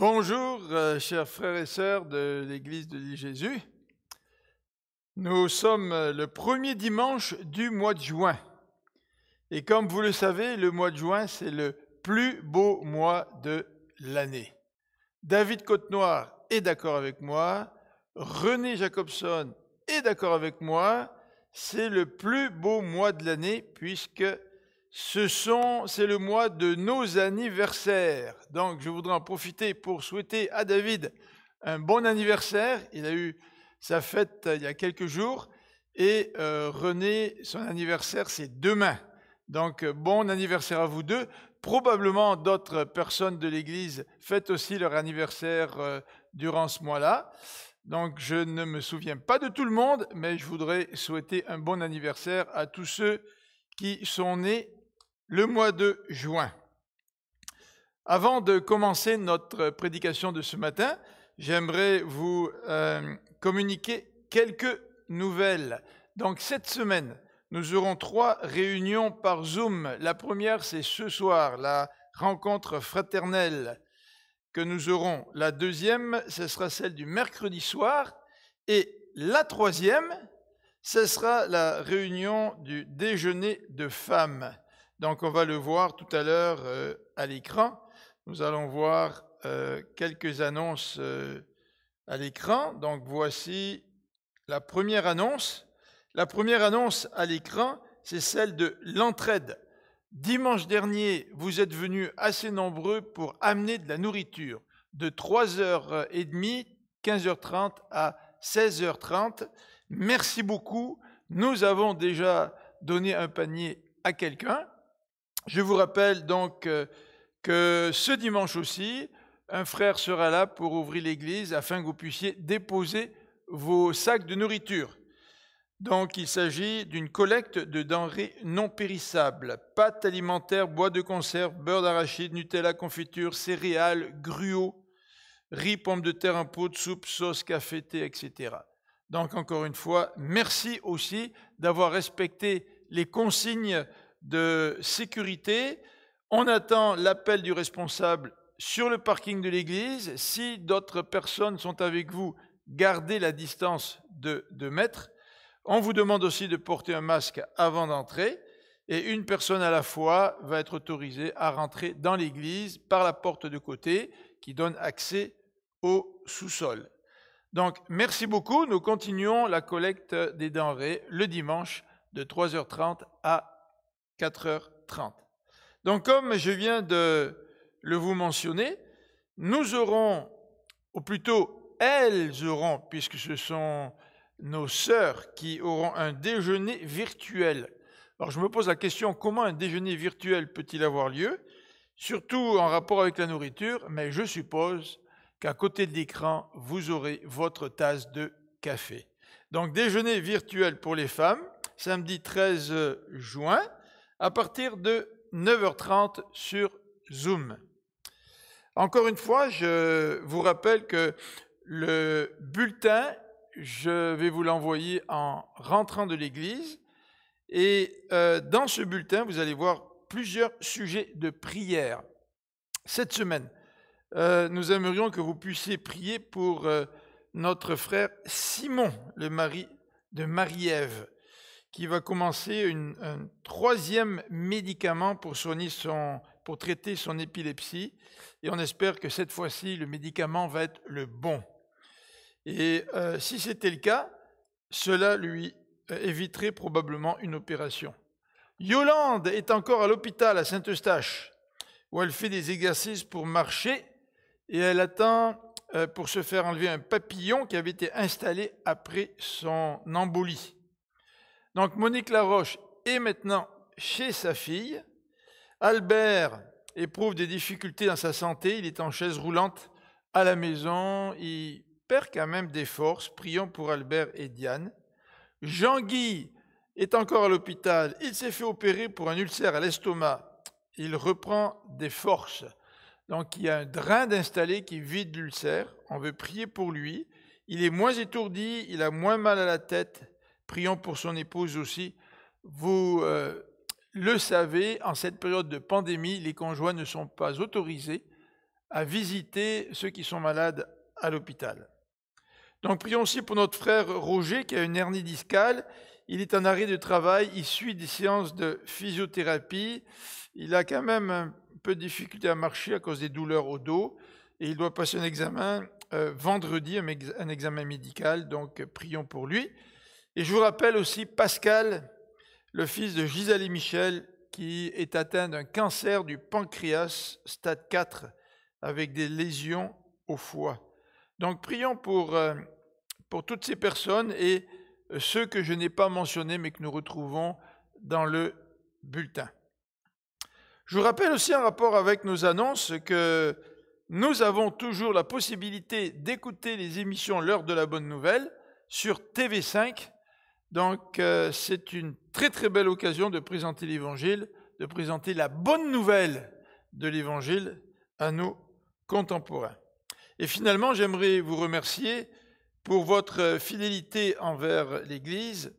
Bonjour, euh, chers frères et sœurs de l'Église de Jésus. Nous sommes euh, le premier dimanche du mois de juin. Et comme vous le savez, le mois de juin, c'est le plus beau mois de l'année. David Côte-Noire est d'accord avec moi, René Jacobson est d'accord avec moi, c'est le plus beau mois de l'année puisque ce sont, c'est le mois de nos anniversaires. Donc, je voudrais en profiter pour souhaiter à David un bon anniversaire. Il a eu sa fête euh, il y a quelques jours. Et euh, René, son anniversaire, c'est demain. Donc, euh, bon anniversaire à vous deux. Probablement d'autres personnes de l'Église fêtent aussi leur anniversaire durant ce mois-là. Donc, je ne me souviens pas de tout le monde, mais je voudrais souhaiter un bon anniversaire à tous ceux qui sont nés le mois de juin. Avant de commencer notre prédication de ce matin, j'aimerais vous euh, communiquer quelques nouvelles. Donc cette semaine, nous aurons trois réunions par Zoom. La première, c'est ce soir, la rencontre fraternelle que nous aurons. La deuxième, ce sera celle du mercredi soir. Et la troisième, ce sera la réunion du déjeuner de femmes. Donc on va le voir tout à l'heure euh, à l'écran. Nous allons voir euh, quelques annonces euh, à l'écran. Donc voici la première annonce. La première annonce à l'écran, c'est celle de l'entraide. Dimanche dernier, vous êtes venus assez nombreux pour amener de la nourriture de 3h30, 15h30 à 16h30. Merci beaucoup. Nous avons déjà donné un panier à quelqu'un. Je vous rappelle donc euh, que ce dimanche aussi, un frère sera là pour ouvrir l'église afin que vous puissiez déposer vos sacs de nourriture. Donc il s'agit d'une collecte de denrées non périssables, pâtes alimentaires, bois de conserve, beurre d'arachide, Nutella, confiture, céréales, gruau, riz, pommes de terre en poudre, soupe, sauce, café, etc. Donc encore une fois, merci aussi d'avoir respecté les consignes de sécurité. On attend l'appel du responsable sur le parking de l'église. Si d'autres personnes sont avec vous, gardez la distance de 2 mètres. On vous demande aussi de porter un masque avant d'entrer. Et une personne à la fois va être autorisée à rentrer dans l'église par la porte de côté qui donne accès au sous-sol. Donc, merci beaucoup. Nous continuons la collecte des denrées le dimanche de 3h30 à 4h30. Donc comme je viens de le vous mentionner, nous aurons, ou plutôt elles auront, puisque ce sont nos sœurs qui auront un déjeuner virtuel. Alors je me pose la question, comment un déjeuner virtuel peut-il avoir lieu Surtout en rapport avec la nourriture, mais je suppose qu'à côté de l'écran, vous aurez votre tasse de café. Donc déjeuner virtuel pour les femmes, samedi 13 juin, à partir de 9h30 sur Zoom. Encore une fois, je vous rappelle que le bulletin, je vais vous l'envoyer en rentrant de l'église. Et euh, dans ce bulletin, vous allez voir plusieurs sujets de prière. Cette semaine, euh, nous aimerions que vous puissiez prier pour euh, notre frère Simon, le mari de Marie-Ève qui va commencer un troisième médicament pour, soigner son, pour traiter son épilepsie. Et on espère que cette fois-ci, le médicament va être le bon. Et euh, si c'était le cas, cela lui euh, éviterait probablement une opération. Yolande est encore à l'hôpital à Saint-Eustache, où elle fait des exercices pour marcher et elle attend euh, pour se faire enlever un papillon qui avait été installé après son embolie. Donc Monique Laroche est maintenant chez sa fille. Albert éprouve des difficultés dans sa santé. Il est en chaise roulante à la maison. Il perd quand même des forces. Prions pour Albert et Diane. Jean-Guy est encore à l'hôpital. Il s'est fait opérer pour un ulcère à l'estomac. Il reprend des forces. Donc il y a un drain d'installé qui vide l'ulcère. On veut prier pour lui. Il est moins étourdi, il a moins mal à la tête. Prions pour son épouse aussi. Vous euh, le savez, en cette période de pandémie, les conjoints ne sont pas autorisés à visiter ceux qui sont malades à l'hôpital. Donc prions aussi pour notre frère Roger qui a une hernie discale. Il est en arrêt de travail, il suit des séances de physiothérapie. Il a quand même un peu de difficulté à marcher à cause des douleurs au dos et il doit passer un examen euh, vendredi, un, examen médical. Donc prions pour lui. Et je vous rappelle aussi Pascal, le fils de Gisèle Michel, qui est atteint d'un cancer du pancréas stade 4 avec des lésions au foie. Donc prions pour, euh, pour toutes ces personnes et euh, ceux que je n'ai pas mentionnés mais que nous retrouvons dans le bulletin. Je vous rappelle aussi en rapport avec nos annonces que nous avons toujours la possibilité d'écouter les émissions L'heure de la bonne nouvelle sur TV5 donc euh, c'est une très très belle occasion de présenter l'Évangile, de présenter la bonne nouvelle de l'Évangile à nos contemporains. Et finalement, j'aimerais vous remercier pour votre euh, fidélité envers l'Église.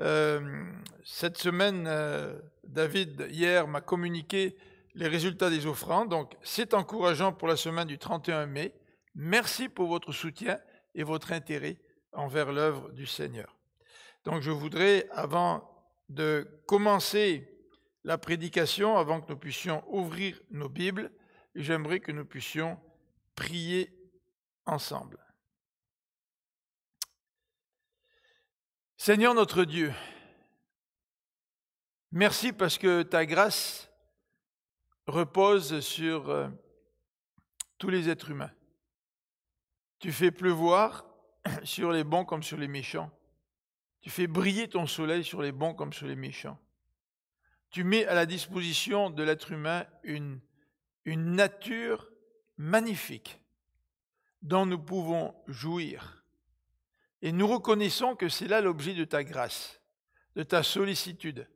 Euh, cette semaine, David, hier, m'a communiqué les résultats des offrandes. Donc, c'est encourageant pour la semaine du 31 mai. Merci pour votre soutien et votre intérêt envers l'œuvre du Seigneur. Donc je voudrais, avant de commencer la prédication, avant que nous puissions ouvrir nos Bibles, j'aimerais que nous puissions prier ensemble. Seigneur notre Dieu, merci parce que ta grâce repose sur euh, tous les êtres humains. Tu fais pleuvoir sur les bons comme sur les méchants. Tu fais briller ton soleil sur les bons comme sur les méchants. Tu mets à la disposition de l'être humain une, une nature magnifique dont nous pouvons jouir. Et nous reconnaissons que c'est là l'objet de ta grâce, de ta sollicitude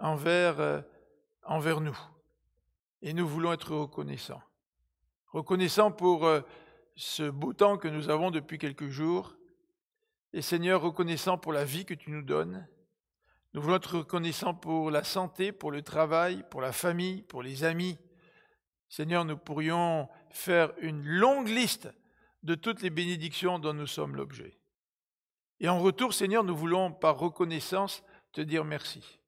envers, euh, envers nous. Et nous voulons être reconnaissants. Reconnaissants pour euh, ce beau temps que nous avons depuis quelques jours, et Seigneur, reconnaissant pour la vie que tu nous donnes, nous voulons être reconnaissants pour la santé, pour le travail, pour la famille, pour les amis. Seigneur, nous pourrions faire une longue liste de toutes les bénédictions dont nous sommes l'objet. Et en retour, Seigneur, nous voulons par reconnaissance te dire merci.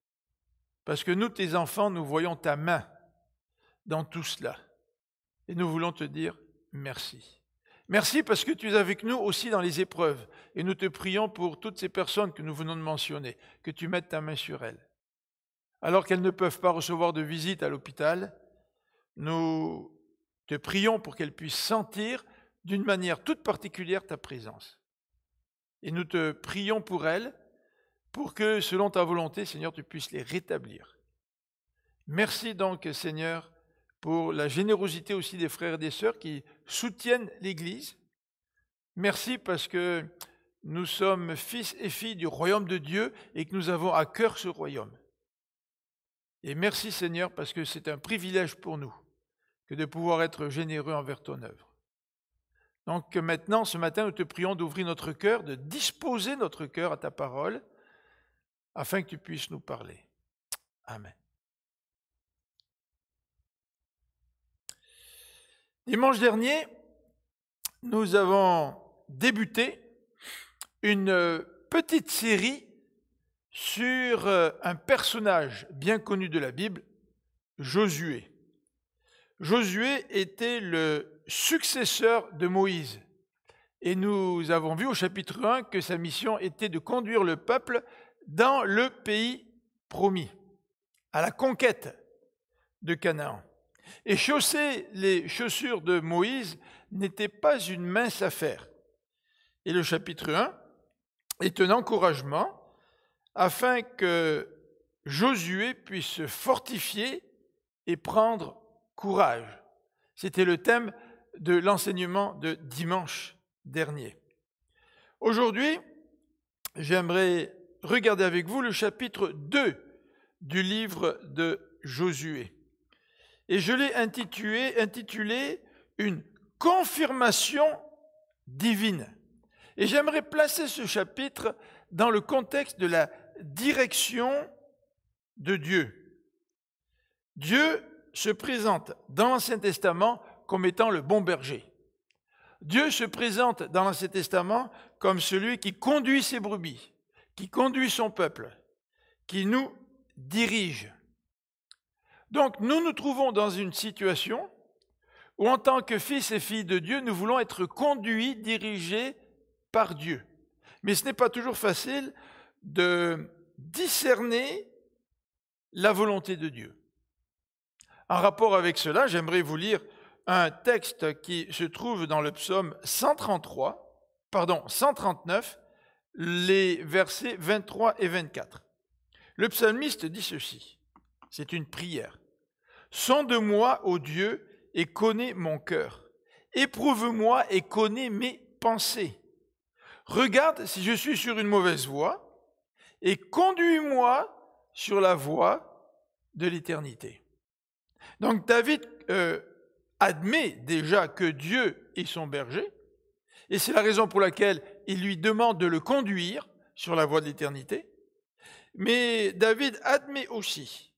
Parce que nous, tes enfants, nous voyons ta main dans tout cela. Et nous voulons te dire merci. Merci parce que tu es avec nous aussi dans les épreuves. Et nous te prions pour toutes ces personnes que nous venons de mentionner, que tu mettes ta main sur elles. Alors qu'elles ne peuvent pas recevoir de visite à l'hôpital, nous te prions pour qu'elles puissent sentir d'une manière toute particulière ta présence. Et nous te prions pour elles, pour que, selon ta volonté, Seigneur, tu puisses les rétablir. Merci donc, Seigneur, pour la générosité aussi des frères et des sœurs qui soutiennent l'Église. Merci parce que nous sommes fils et filles du royaume de Dieu et que nous avons à cœur ce royaume. Et merci Seigneur parce que c'est un privilège pour nous que de pouvoir être généreux envers ton œuvre. Donc maintenant, ce matin, nous te prions d'ouvrir notre cœur, de disposer notre cœur à ta parole, afin que tu puisses nous parler. Amen. Dimanche dernier, nous avons débuté une euh, petite série sur euh, un personnage bien connu de la Bible, Josué. Josué était le successeur de Moïse. Et nous avons vu au chapitre 1 que sa mission était de conduire le peuple dans le pays promis, à la conquête de Canaan. Et chausser les chaussures de Moïse n'était pas une mince affaire. Et le chapitre 1 est un encouragement afin que Josué puisse se fortifier et prendre courage. C'était le thème de l'enseignement de dimanche dernier. Aujourd'hui, j'aimerais regarder avec vous le chapitre 2 du livre de Josué et je l'ai intitulé, Une confirmation divine. Et j'aimerais placer ce chapitre dans le contexte de la direction de Dieu. Dieu se présente dans l'Ancien Testament comme étant le bon berger. Dieu se présente dans l'Ancien Testament comme celui qui conduit ses brebis, qui conduit son peuple, qui nous dirige. Donc nous nous trouvons dans une situation où en tant que fils et filles de Dieu, nous voulons être conduits, dirigés par Dieu. Mais ce n'est pas toujours facile de discerner la volonté de Dieu. En rapport avec cela, j'aimerais vous lire un texte qui se trouve dans le psaume 133, pardon, 139, les versets 23 et 24. Le psalmiste dit ceci, c'est une prière. Sens de moi, ô Dieu, et connais mon cœur. Éprouve-moi et connais mes pensées. Regarde si je suis sur une mauvaise voie, et conduis-moi sur la voie de l'éternité. Donc David euh, admet déjà que Dieu est son berger, et c'est la raison pour laquelle il lui demande de le conduire sur la voie de l'éternité. Mais David admet aussi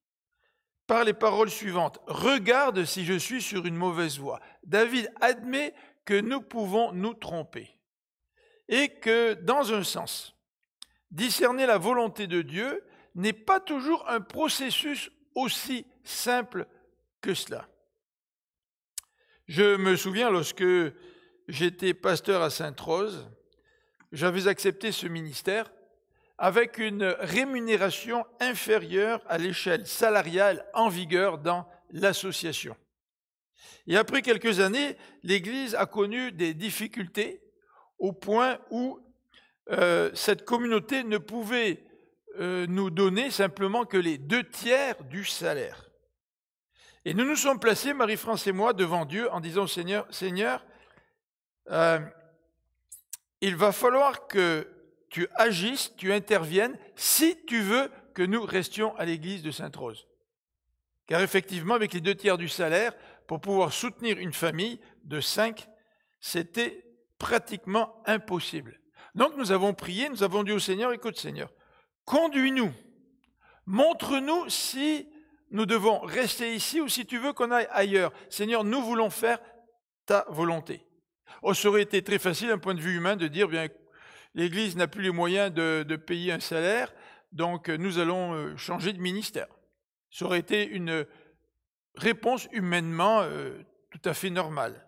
par les paroles suivantes. Regarde si je suis sur une mauvaise voie. David admet que nous pouvons nous tromper et que, dans un sens, discerner la volonté de Dieu n'est pas toujours un processus aussi simple que cela. Je me souviens lorsque j'étais pasteur à Sainte-Rose, j'avais accepté ce ministère avec une rémunération inférieure à l'échelle salariale en vigueur dans l'association. Et après quelques années, l'Église a connu des difficultés au point où euh, cette communauté ne pouvait euh, nous donner simplement que les deux tiers du salaire. Et nous nous sommes placés, Marie-France et moi, devant Dieu en disant Seigneur, Seigneur, euh, il va falloir que tu agisses, tu interviennes, si tu veux que nous restions à l'église de Sainte-Rose. Car effectivement, avec les deux tiers du salaire, pour pouvoir soutenir une famille de cinq, c'était pratiquement impossible. Donc nous avons prié, nous avons dit au Seigneur, écoute Seigneur, conduis-nous, montre-nous si nous devons rester ici ou si tu veux qu'on aille ailleurs. Seigneur, nous voulons faire ta volonté. Oh, ça aurait été très facile d'un point de vue humain de dire, bien, l'Église n'a plus les moyens de, payer un salaire, donc euh, nous allons euh, changer de ministère. Ça aurait été une réponse humainement euh, tout à fait normale.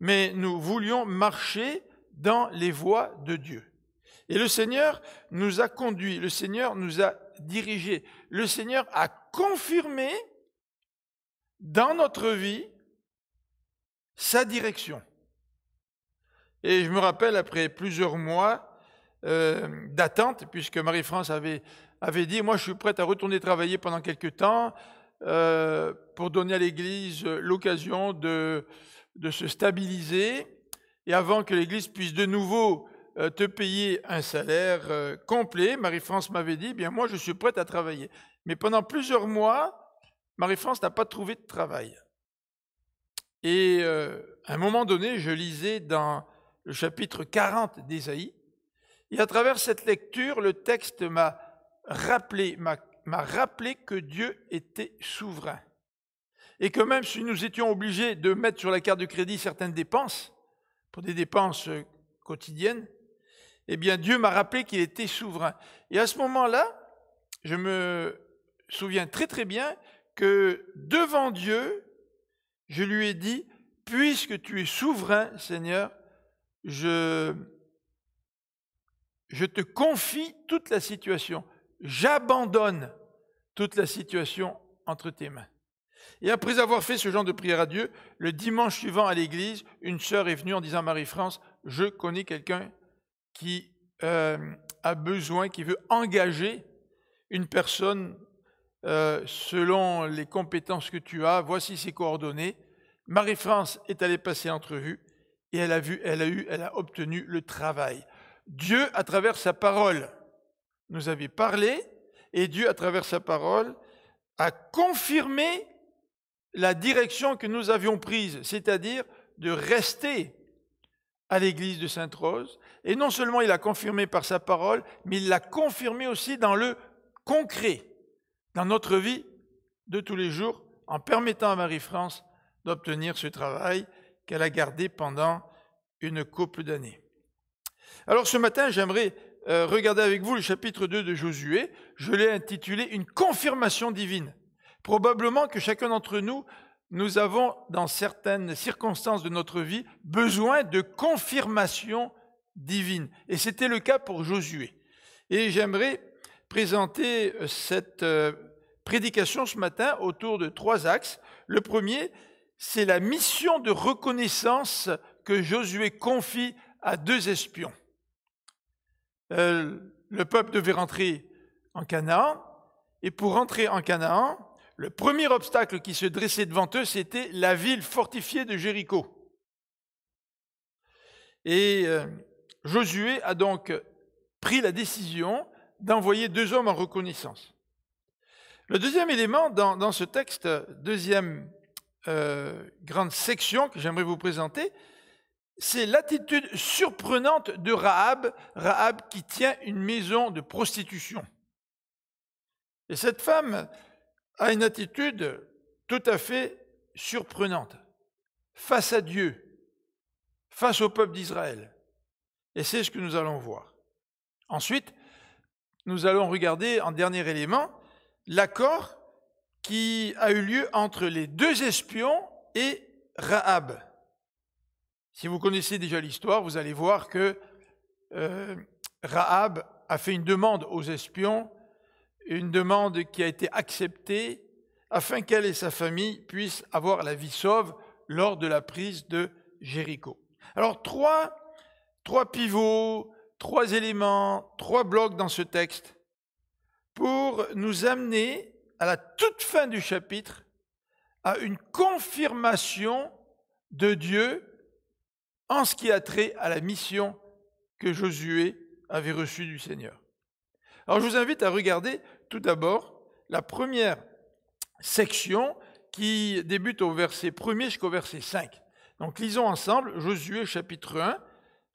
Mais nous voulions marcher dans les voies de Dieu. Et le Seigneur nous a conduits, le Seigneur nous a dirigés, le Seigneur a confirmé dans notre vie sa direction. Et je me rappelle, après plusieurs mois euh, d'attente, puisque Marie-France avait, avait dit, moi je suis prête à retourner travailler pendant quelques temps euh, pour donner à l'Église euh, l'occasion de, de se stabiliser, et avant que l'Église puisse de nouveau te payer un salaire complet, Marie-France m'avait dit, bien moi je suis prête à travailler. Mais pendant plusieurs mois, Marie-France n'a pas trouvé de travail. Et à un moment donné, je lisais dans le chapitre 40 d'Ésaïe. Et à travers cette lecture, le texte m'a rappelé, m'a rappelé que Dieu était souverain. Et que même si nous étions obligés de mettre sur la carte de crédit certaines dépenses, pour des dépenses quotidiennes, eh bien Dieu m'a rappelé qu'il était souverain. Et à ce moment-là, je me souviens très très bien que devant Dieu, je lui ai dit, puisque tu es souverain, Seigneur, je, te confie toute la situation, j'abandonne toute la situation entre tes mains. Et après avoir fait ce genre de prière à Dieu, le dimanche suivant à l'église, une sœur est venue en disant Marie-France, je connais quelqu'un qui euh, a besoin, qui veut engager une personne euh, selon les compétences que tu as, voici ses coordonnées. Marie-France est allée passer l'entrevue et elle a vu, elle a eu, elle a obtenu le travail. Dieu, à travers sa parole, nous avait parlé, et Dieu, à travers sa parole, a confirmé la direction que nous avions prise, c'est-à-dire de rester à l'église de Sainte-Rose. Et non seulement il a confirmé par sa parole, mais il l'a confirmé aussi dans le concret, dans notre vie de tous les jours, en permettant à Marie-France d'obtenir ce travail qu'elle a gardé pendant une couple d'années. Alors ce matin, j'aimerais euh, regarder avec vous le chapitre 2 de Josué. Je l'ai intitulé Une confirmation divine. Probablement que chacun d'entre nous, nous avons, dans certaines circonstances de notre vie, besoin de confirmation divine. Et c'était le cas pour Josué. Et j'aimerais présenter euh, cette euh, prédication ce matin autour de trois axes. Le premier, c'est la mission de reconnaissance que Josué confie à deux espions. Euh, le peuple devait rentrer en Canaan, et pour rentrer en Canaan, le premier obstacle qui se dressait devant eux, c'était la ville fortifiée de Jéricho. Et euh, Josué a donc pris la décision d'envoyer deux hommes en reconnaissance. Le deuxième élément dans, dans ce texte, deuxième euh, grande section que j'aimerais vous présenter, c'est l'attitude surprenante de Rahab, Rahab qui tient une maison de prostitution. Et cette femme a une attitude tout à fait surprenante face à Dieu, face au peuple d'Israël. Et c'est ce que nous allons voir. Ensuite, nous allons regarder en dernier élément l'accord qui a eu lieu entre les deux espions et Rahab. Si vous connaissez déjà l'histoire, vous allez voir que euh, Rahab a fait une demande aux espions, une demande qui a été acceptée afin qu'elle et sa famille puissent avoir la vie sauve lors de la prise de Jéricho. Alors trois, trois pivots, trois éléments, trois blocs dans ce texte pour nous amener à la toute fin du chapitre, à une confirmation de Dieu en ce qui a trait à la mission que Josué avait reçue du Seigneur. Alors je vous invite à regarder tout d'abord la première section qui débute au verset 1 jusqu'au verset 5. Donc lisons ensemble Josué chapitre 1,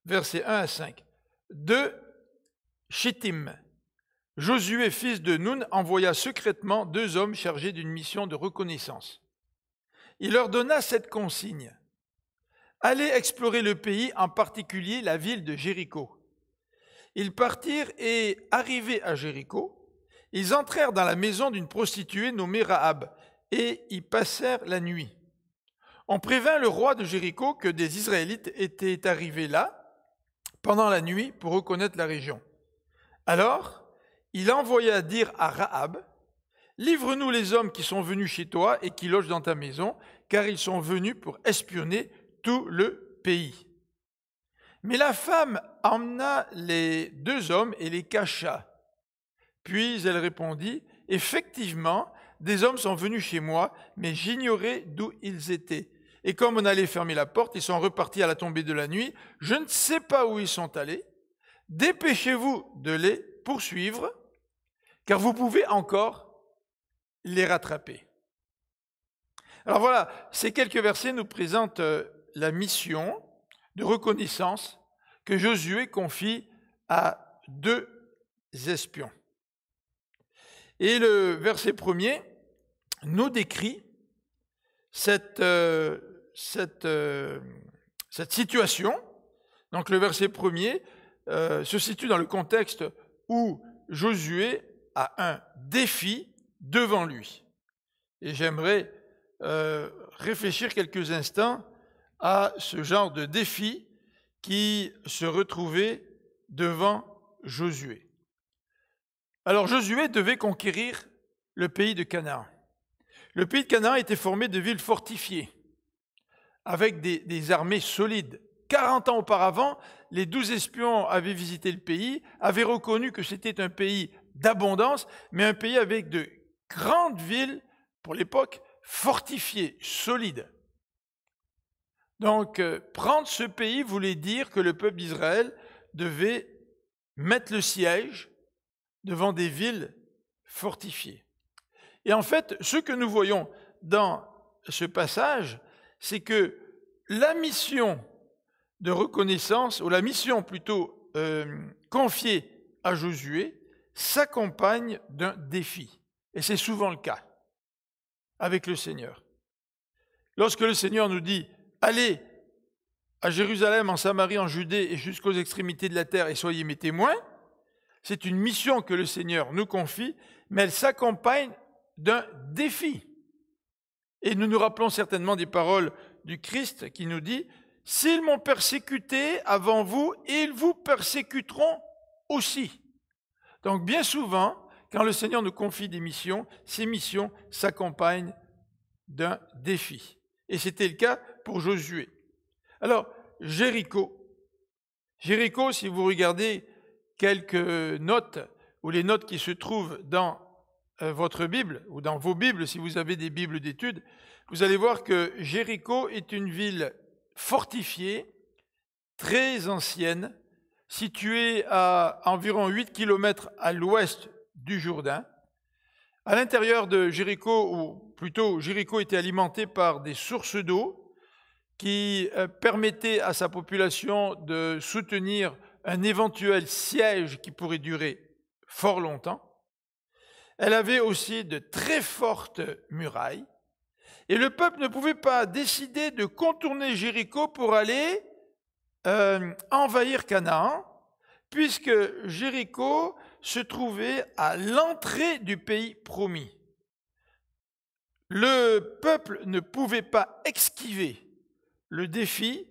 versets 1 à 5. De Shittim. Josué, fils de Nun, envoya secrètement deux hommes chargés d'une mission de reconnaissance. Il leur donna cette consigne. Allez explorer le pays, en particulier la ville de Jéricho. Ils partirent et, arrivés à Jéricho, ils entrèrent dans la maison d'une prostituée nommée Rahab et y passèrent la nuit. On prévint le roi de Jéricho que des Israélites étaient arrivés là pendant la nuit pour reconnaître la région. Alors, il envoya dire à Rahab, Livre-nous les hommes qui sont venus chez toi et qui logent dans ta maison, car ils sont venus pour espionner tout le pays. Mais la femme emmena les deux hommes et les cacha. Puis elle répondit, Effectivement, des hommes sont venus chez moi, mais j'ignorais d'où ils étaient. Et comme on allait fermer la porte, ils sont repartis à la tombée de la nuit. Je ne sais pas où ils sont allés. Dépêchez-vous de les poursuivre car vous pouvez encore les rattraper. Alors voilà, ces quelques versets nous présentent euh, la mission de reconnaissance que Josué confie à deux espions. Et le verset premier nous décrit cette, euh, euh, cette, situation. Donc le verset premier se situe dans le contexte où Josué à un défi devant lui. Et j'aimerais euh, réfléchir quelques instants à ce genre de défi qui se retrouvait devant Josué. Alors Josué devait conquérir le pays de Canaan. Le pays de Canaan était formé de villes fortifiées, avec des, des armées solides. 40 ans auparavant, les douze espions avaient visité le pays, avaient reconnu que c'était un pays d'abondance, mais un pays avec de grandes villes, pour l'époque, fortifiées, solides. Donc, euh, prendre ce pays voulait dire que le peuple d'Israël devait mettre le siège devant des villes fortifiées. Et en fait, ce que nous voyons dans ce passage, c'est que la mission de reconnaissance, ou la mission plutôt euh, confiée à Josué, s'accompagne d'un défi. Et c'est souvent le cas avec le Seigneur. Lorsque le Seigneur nous dit, allez à Jérusalem, en Samarie, en Judée et jusqu'aux extrémités de la terre et soyez mes témoins, c'est une mission que le Seigneur nous confie, mais elle s'accompagne d'un défi. Et nous nous rappelons certainement des paroles du Christ qui nous dit, S'ils m'ont persécuté avant vous, ils vous persécuteront aussi. Donc bien souvent, quand le Seigneur nous confie des missions, ces missions s'accompagnent d'un défi. Et c'était le cas pour Josué. Alors, Jéricho. Jéricho, si vous regardez quelques notes, ou les notes qui se trouvent dans euh, votre Bible, ou dans vos Bibles, si vous avez des Bibles d'études, vous allez voir que Jéricho est une ville fortifiée, très ancienne, située à environ 8 km à l'ouest du Jourdain. À l'intérieur de Jéricho, ou plutôt Jéricho était alimenté par des sources d'eau qui euh, permettaient à sa population de soutenir un éventuel siège qui pourrait durer fort longtemps. Elle avait aussi de très fortes murailles et le peuple ne pouvait pas décider de contourner Jéricho pour aller euh, envahir Canaan, puisque Jéricho se trouvait à l'entrée du pays promis. Le peuple ne pouvait pas esquiver le défi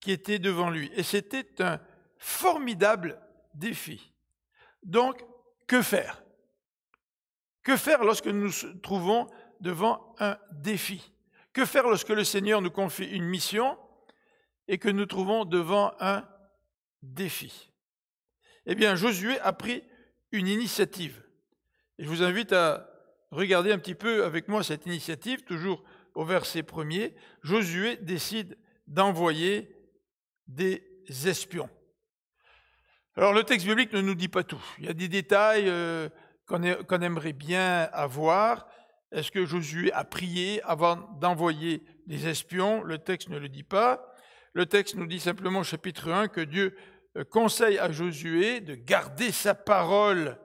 qui était devant lui. Et c'était un formidable défi. Donc, que faire Que faire lorsque nous nous trouvons devant un défi Que faire lorsque le Seigneur nous confie une mission et que nous trouvons devant un défi. Eh bien, Josué a pris une initiative. Et je vous invite à regarder un petit peu avec moi cette initiative, toujours au verset premier. Josué décide d'envoyer des espions. Alors le texte biblique ne nous dit pas tout. Il y a des détails euh, qu'on aimerait bien avoir. Est-ce que Josué a prié avant d'envoyer des espions Le texte ne le dit pas. Le texte nous dit simplement au chapitre 1 que Dieu euh, conseille à Josué de garder sa parole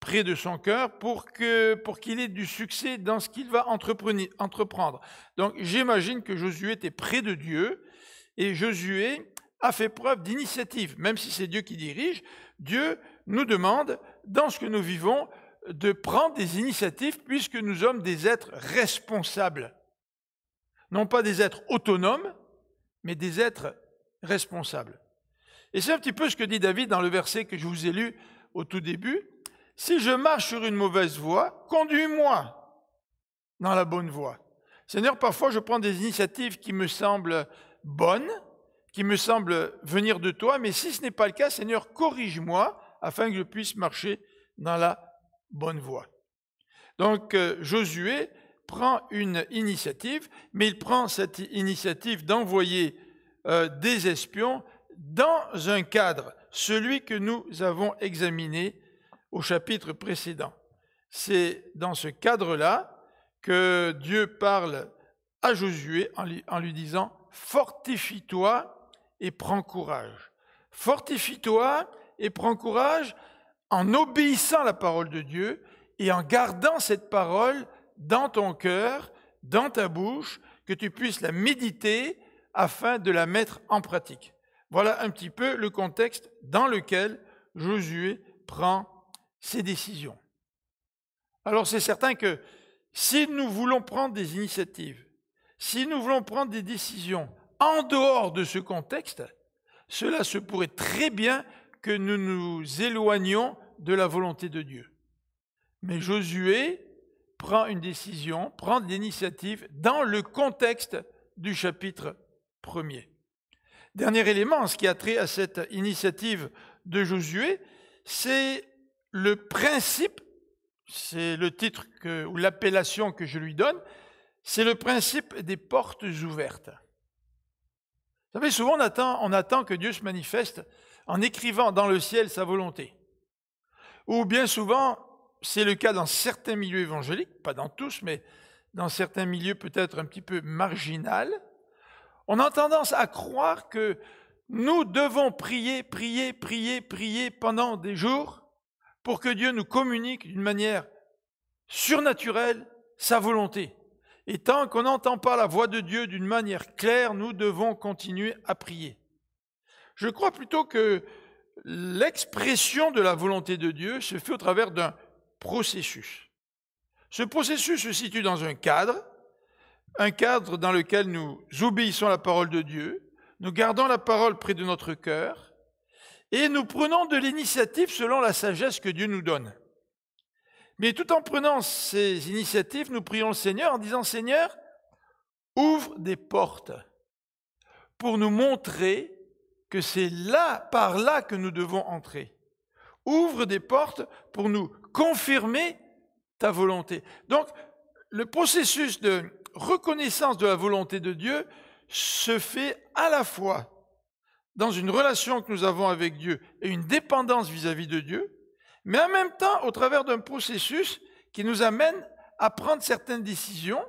près de son cœur pour qu'il pour ait du succès dans ce qu'il va entreprendre. Donc j'imagine que Josué était près de Dieu et Josué a fait preuve d'initiative. Même si c'est Dieu qui dirige, Dieu nous demande, dans ce que nous vivons, de prendre des initiatives puisque nous sommes des êtres responsables. Non pas des êtres autonomes, mais des êtres responsables. Et c'est un petit peu ce que dit David dans le verset que je vous ai lu au tout début. Si je marche sur une mauvaise voie, conduis-moi dans la bonne voie. Seigneur, parfois je prends des initiatives qui me semblent bonnes, qui me semblent venir de toi, mais si ce n'est pas le cas, Seigneur, corrige-moi afin que je puisse marcher dans la bonne voie. Donc euh, Josué prend une initiative, mais il prend cette initiative d'envoyer euh, des espions dans un cadre, celui que nous avons examiné au chapitre précédent. C'est dans ce cadre-là que Dieu parle à Josué en lui, en lui disant ⁇ Fortifie-toi et prends courage ⁇ Fortifie-toi et prends courage en obéissant à la parole de Dieu et en gardant cette parole dans ton cœur, dans ta bouche, que tu puisses la méditer afin de la mettre en pratique. Voilà un petit peu le contexte dans lequel Josué prend ses décisions. Alors c'est certain que si nous voulons prendre des initiatives, si nous voulons prendre des décisions en dehors de ce contexte, cela se pourrait très bien que nous nous éloignions de la volonté de Dieu. Mais Josué prend une décision, prend l'initiative dans le contexte du chapitre 1er. Dernier élément, en ce qui a trait à cette initiative de Josué, c'est le principe, c'est le titre que, ou l'appellation que je lui donne, c'est le principe des portes ouvertes. Vous savez, souvent on attend que Dieu se manifeste en écrivant dans le ciel sa volonté. Ou bien souvent, c'est le cas dans certains milieux évangéliques, pas dans tous, mais dans certains milieux peut-être un petit peu marginal. On a tendance à croire que nous devons prier, prier, prier, prier pendant des jours pour que Dieu nous communique d'une manière surnaturelle sa volonté. Et tant qu'on n'entend pas la voix de Dieu d'une manière claire, nous devons continuer à prier. Je crois plutôt que l'expression de la volonté de Dieu se fait au travers d'un processus. Ce processus se situe dans un cadre, un cadre dans lequel nous obéissons à la parole de Dieu, nous gardons la parole près de notre cœur et nous prenons de l'initiative selon la sagesse que Dieu nous donne. Mais tout en prenant ces initiatives, nous prions le Seigneur en disant Seigneur, ouvre des portes pour nous montrer que c'est là, par là que nous devons entrer. Ouvre des portes pour nous confirmer ta volonté. Donc, le processus de reconnaissance de la volonté de Dieu se fait à la fois dans une relation que nous avons avec Dieu et une dépendance vis-à-vis de Dieu, mais en même temps au travers d'un processus qui nous amène à prendre certaines décisions,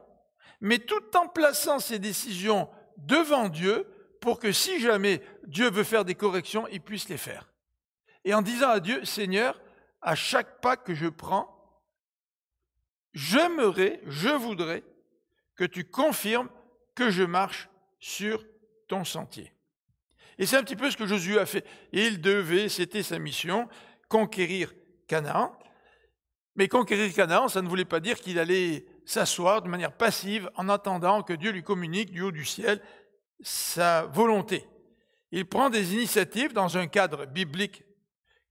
mais tout en plaçant ces décisions devant Dieu pour que si jamais Dieu veut faire des corrections, il puisse les faire. Et en disant à Dieu, Seigneur, à chaque pas que je prends, j'aimerais, je voudrais que tu confirmes que je marche sur ton sentier. Et c'est un petit peu ce que Josué a fait. Il devait, c'était sa mission, conquérir Canaan. Mais conquérir Canaan, ça ne voulait pas dire qu'il allait s'asseoir de manière passive en attendant que Dieu lui communique du haut du ciel sa volonté. Il prend des initiatives dans un cadre biblique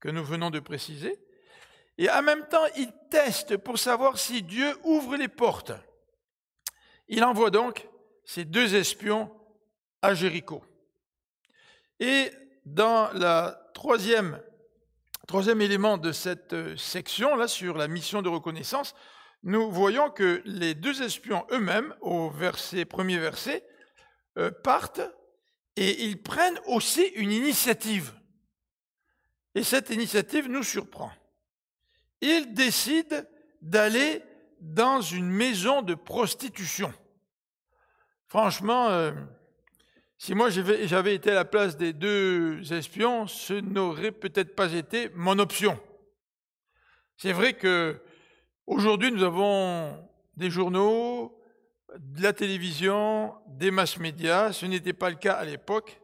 que nous venons de préciser, et en même temps, il teste pour savoir si Dieu ouvre les portes. Il envoie donc ces deux espions à Jéricho. Et dans la troisième, élément de cette section, là, sur la mission de reconnaissance, nous voyons que les deux espions eux-mêmes, au verset, premier verset, euh, partent et ils prennent aussi une initiative. Et cette initiative nous surprend il décide d'aller dans une maison de prostitution. Franchement, euh, si moi j'avais été à la place des deux espions, ce n'aurait peut-être pas été mon option. C'est vrai que aujourd'hui nous avons des journaux, de la télévision, des mass médias. Ce n'était pas le cas à l'époque.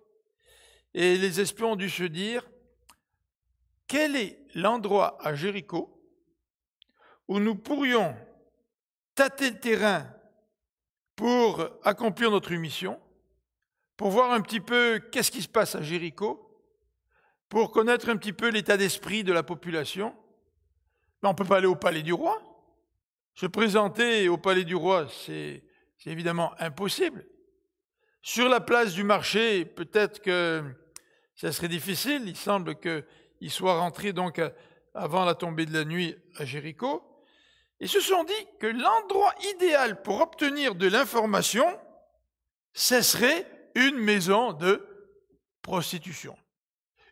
Et les espions ont dû se dire quel est l'endroit à Jéricho où nous pourrions tâter le terrain pour accomplir notre mission, pour voir un petit peu qu'est-ce qui se passe à Jéricho, pour connaître un petit peu l'état d'esprit de la population. Mais ben, on ne peut pas aller au palais du roi. Se présenter au palais du roi, c'est évidemment impossible. Sur la place du marché, peut-être que ça serait difficile. Il semble qu'il soit rentré donc euh, avant la tombée de la nuit à Jéricho. Ils se sont dit que l'endroit idéal pour obtenir de l'information, ce serait une maison de prostitution.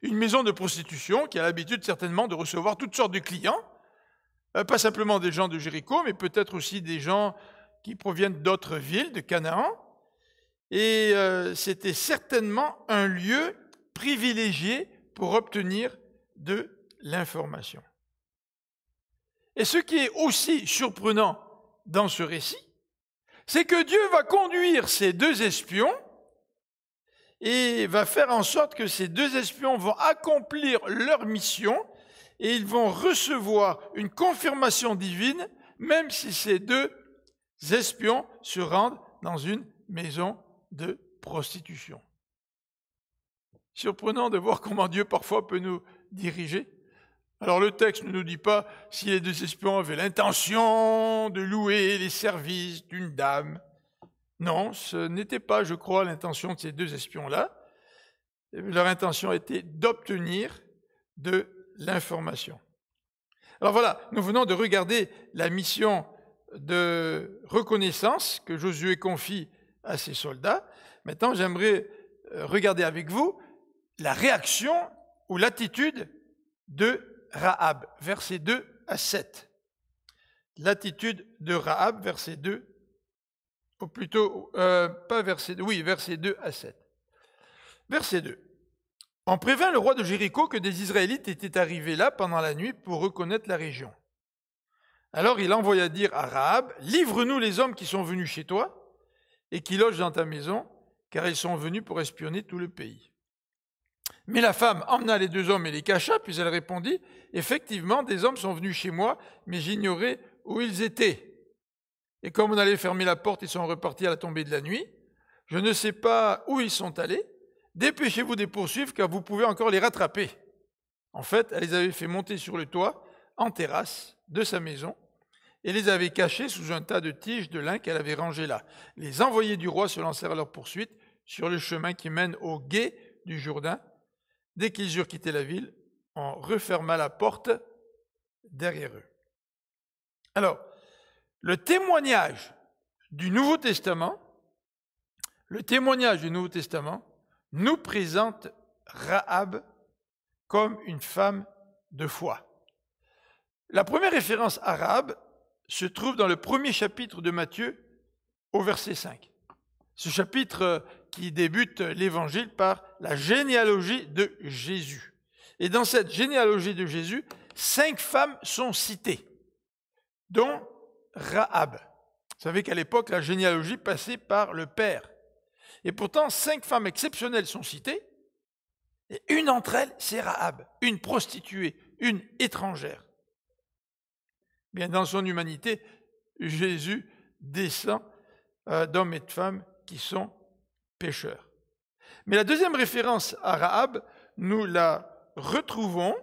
Une maison de prostitution qui a l'habitude certainement de recevoir toutes sortes de clients, euh, pas simplement des gens de Jéricho, mais peut-être aussi des gens qui proviennent d'autres villes, de Canaan. Et euh, c'était certainement un lieu privilégié pour obtenir de l'information. Et ce qui est aussi surprenant dans ce récit, c'est que Dieu va conduire ces deux espions et va faire en sorte que ces deux espions vont accomplir leur mission et ils vont recevoir une confirmation divine, même si ces deux espions se rendent dans une maison de prostitution. Surprenant de voir comment Dieu parfois peut nous diriger. Alors le texte ne nous dit pas si les deux espions avaient l'intention de louer les services d'une dame. Non, ce n'était pas, je crois, l'intention de ces deux espions-là. Leur intention était d'obtenir de l'information. Alors voilà, nous venons de regarder la mission de reconnaissance que Josué confie à ses soldats. Maintenant, j'aimerais euh, regarder avec vous la réaction ou l'attitude de Rahab, versets 2 à 7. L'attitude de Rahab, verset 2, ou plutôt, euh, pas verset oui, verset 2 à 7. Verset 2. On prévint le roi de Jéricho que des Israélites étaient arrivés là pendant la nuit pour reconnaître la région. Alors il envoya dire à Rahab, Livre-nous les hommes qui sont venus chez toi et qui logent dans ta maison, car ils sont venus pour espionner tout le pays. Mais la femme emmena les deux hommes et les cacha, puis elle répondit, Effectivement, des hommes sont venus chez moi, mais j'ignorais où ils étaient. Et comme on allait fermer la porte, ils sont repartis à la tombée de la nuit. Je ne sais pas où ils sont allés. Dépêchez-vous de les poursuivre, car vous pouvez encore les rattraper. En fait, elle les avait fait monter sur le toit, en terrasse, de sa maison, et les avait cachés sous un tas de tiges de lin qu'elle avait rangé là. Les envoyés du roi se lancèrent à leur poursuite sur le chemin qui mène au guet du Jourdain, Dès qu'ils eurent quitté la ville, on referma la porte derrière eux. Alors, le témoignage du Nouveau Testament, le témoignage du Nouveau Testament nous présente Rahab comme une femme de foi. La première référence à Rahab se trouve dans le premier chapitre de Matthieu au verset 5. Ce chapitre euh, qui débute l'évangile par la généalogie de Jésus. Et dans cette généalogie de Jésus, cinq femmes sont citées, dont Rahab. Vous savez qu'à l'époque, la généalogie passait par le père. Et pourtant, cinq femmes exceptionnelles sont citées, et une d'entre elles, c'est Rahab, une prostituée, une étrangère. Bien, dans son humanité, Jésus descend euh, d'hommes et de femmes qui sont pécheur. Mais la deuxième référence à Rahab, nous la retrouvons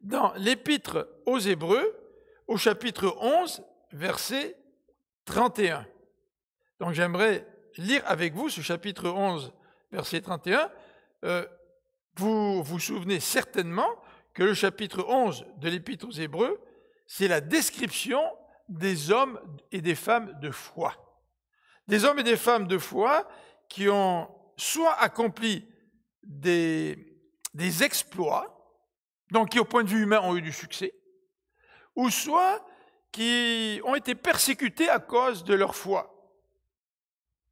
dans l'épître aux Hébreux, au chapitre 11, verset 31. Donc j'aimerais lire avec vous ce chapitre 11, verset 31. Euh, vous vous souvenez certainement que le chapitre 11 de l'épître aux Hébreux, c'est la description des hommes et des femmes de foi. Des hommes et des femmes de foi qui ont soit accompli des, des exploits, donc qui au point de vue humain ont eu du succès, ou soit qui ont été persécutés à cause de leur foi.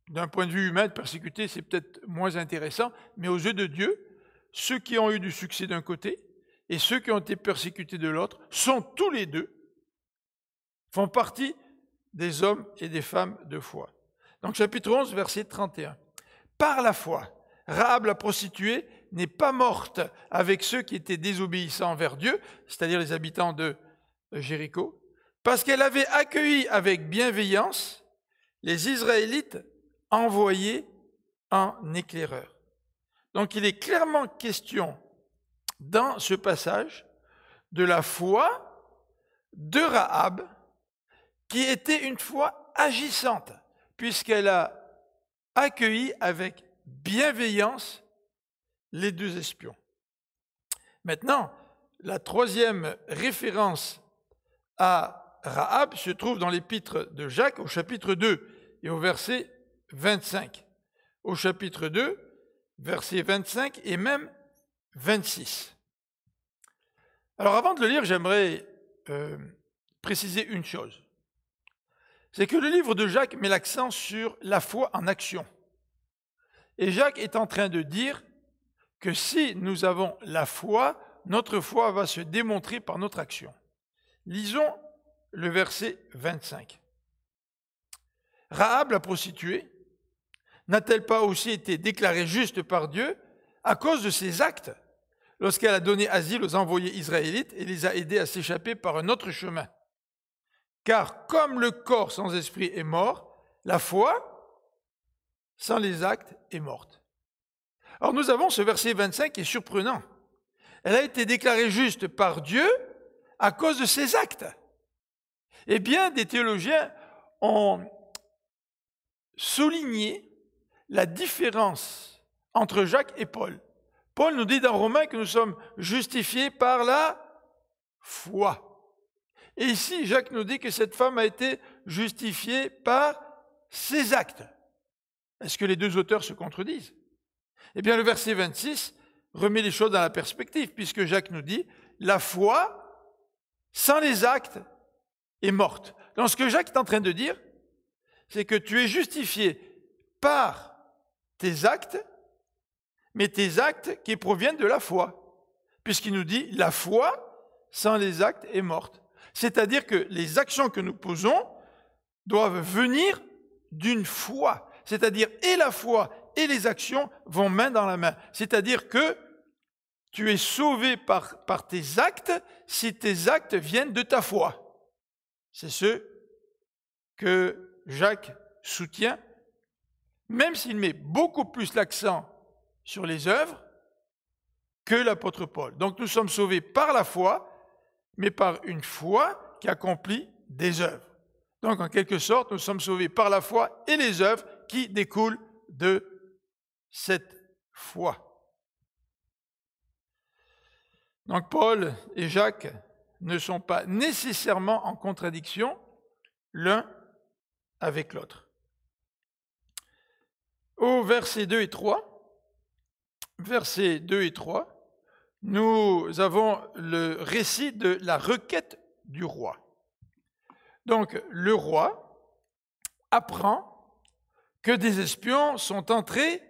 D'un point de vue humain, de persécuter, c'est peut-être moins intéressant, mais aux yeux de Dieu, ceux qui ont eu du succès d'un côté et ceux qui ont été persécutés de l'autre sont tous les deux, font partie des hommes et des femmes de foi. Donc chapitre 11, verset 31 par la foi. Rahab la prostituée n'est pas morte avec ceux qui étaient désobéissants envers Dieu, c'est-à-dire les habitants de Jéricho, parce qu'elle avait accueilli avec bienveillance les Israélites envoyés en éclaireur. Donc il est clairement question dans ce passage de la foi de Rahab qui était une foi agissante, puisqu'elle a accueillit avec bienveillance les deux espions. Maintenant, la troisième référence à Rahab se trouve dans l'épître de Jacques au chapitre 2 et au verset 25. Au chapitre 2, verset 25 et même 26. Alors avant de le lire, j'aimerais euh, préciser une chose c'est que le livre de Jacques met l'accent sur la foi en action. Et Jacques est en train de dire que si nous avons la foi, notre foi va se démontrer par notre action. Lisons le verset 25. Rahab, la prostituée, n'a-t-elle pas aussi été déclarée juste par Dieu à cause de ses actes lorsqu'elle a donné asile aux envoyés israélites et les a aidés à s'échapper par un autre chemin car comme le corps sans esprit est mort, la foi sans les actes est morte. Alors nous avons ce verset 25 qui est surprenant. Elle a été déclarée juste par Dieu à cause de ses actes. Eh bien, des théologiens ont souligné la différence entre Jacques et Paul. Paul nous dit dans Romains que nous sommes justifiés par la foi. Et ici, Jacques nous dit que cette femme a été justifiée par ses actes. Est-ce que les deux auteurs se contredisent Eh bien, le verset 26 remet les choses dans la perspective, puisque Jacques nous dit, la foi, sans les actes, est morte. Donc ce que Jacques est en train de dire, c'est que tu es justifié par tes actes, mais tes actes qui proviennent de la foi, puisqu'il nous dit, la foi, sans les actes, est morte. C'est-à-dire que les actions que nous posons doivent venir d'une foi. C'est-à-dire et la foi et les actions vont main dans la main. C'est-à-dire que tu es sauvé par, par tes actes si tes actes viennent de ta foi. C'est ce que Jacques soutient, même s'il met beaucoup plus l'accent sur les œuvres que l'apôtre Paul. Donc nous sommes sauvés par la foi, mais par une foi qui accomplit des œuvres. Donc en quelque sorte, nous sommes sauvés par la foi et les œuvres qui découlent de cette foi. Donc Paul et Jacques ne sont pas nécessairement en contradiction l'un avec l'autre. Au verset 2 et 3, verset 2 et 3, nous avons le récit de la requête du roi. Donc le roi apprend que des espions sont entrés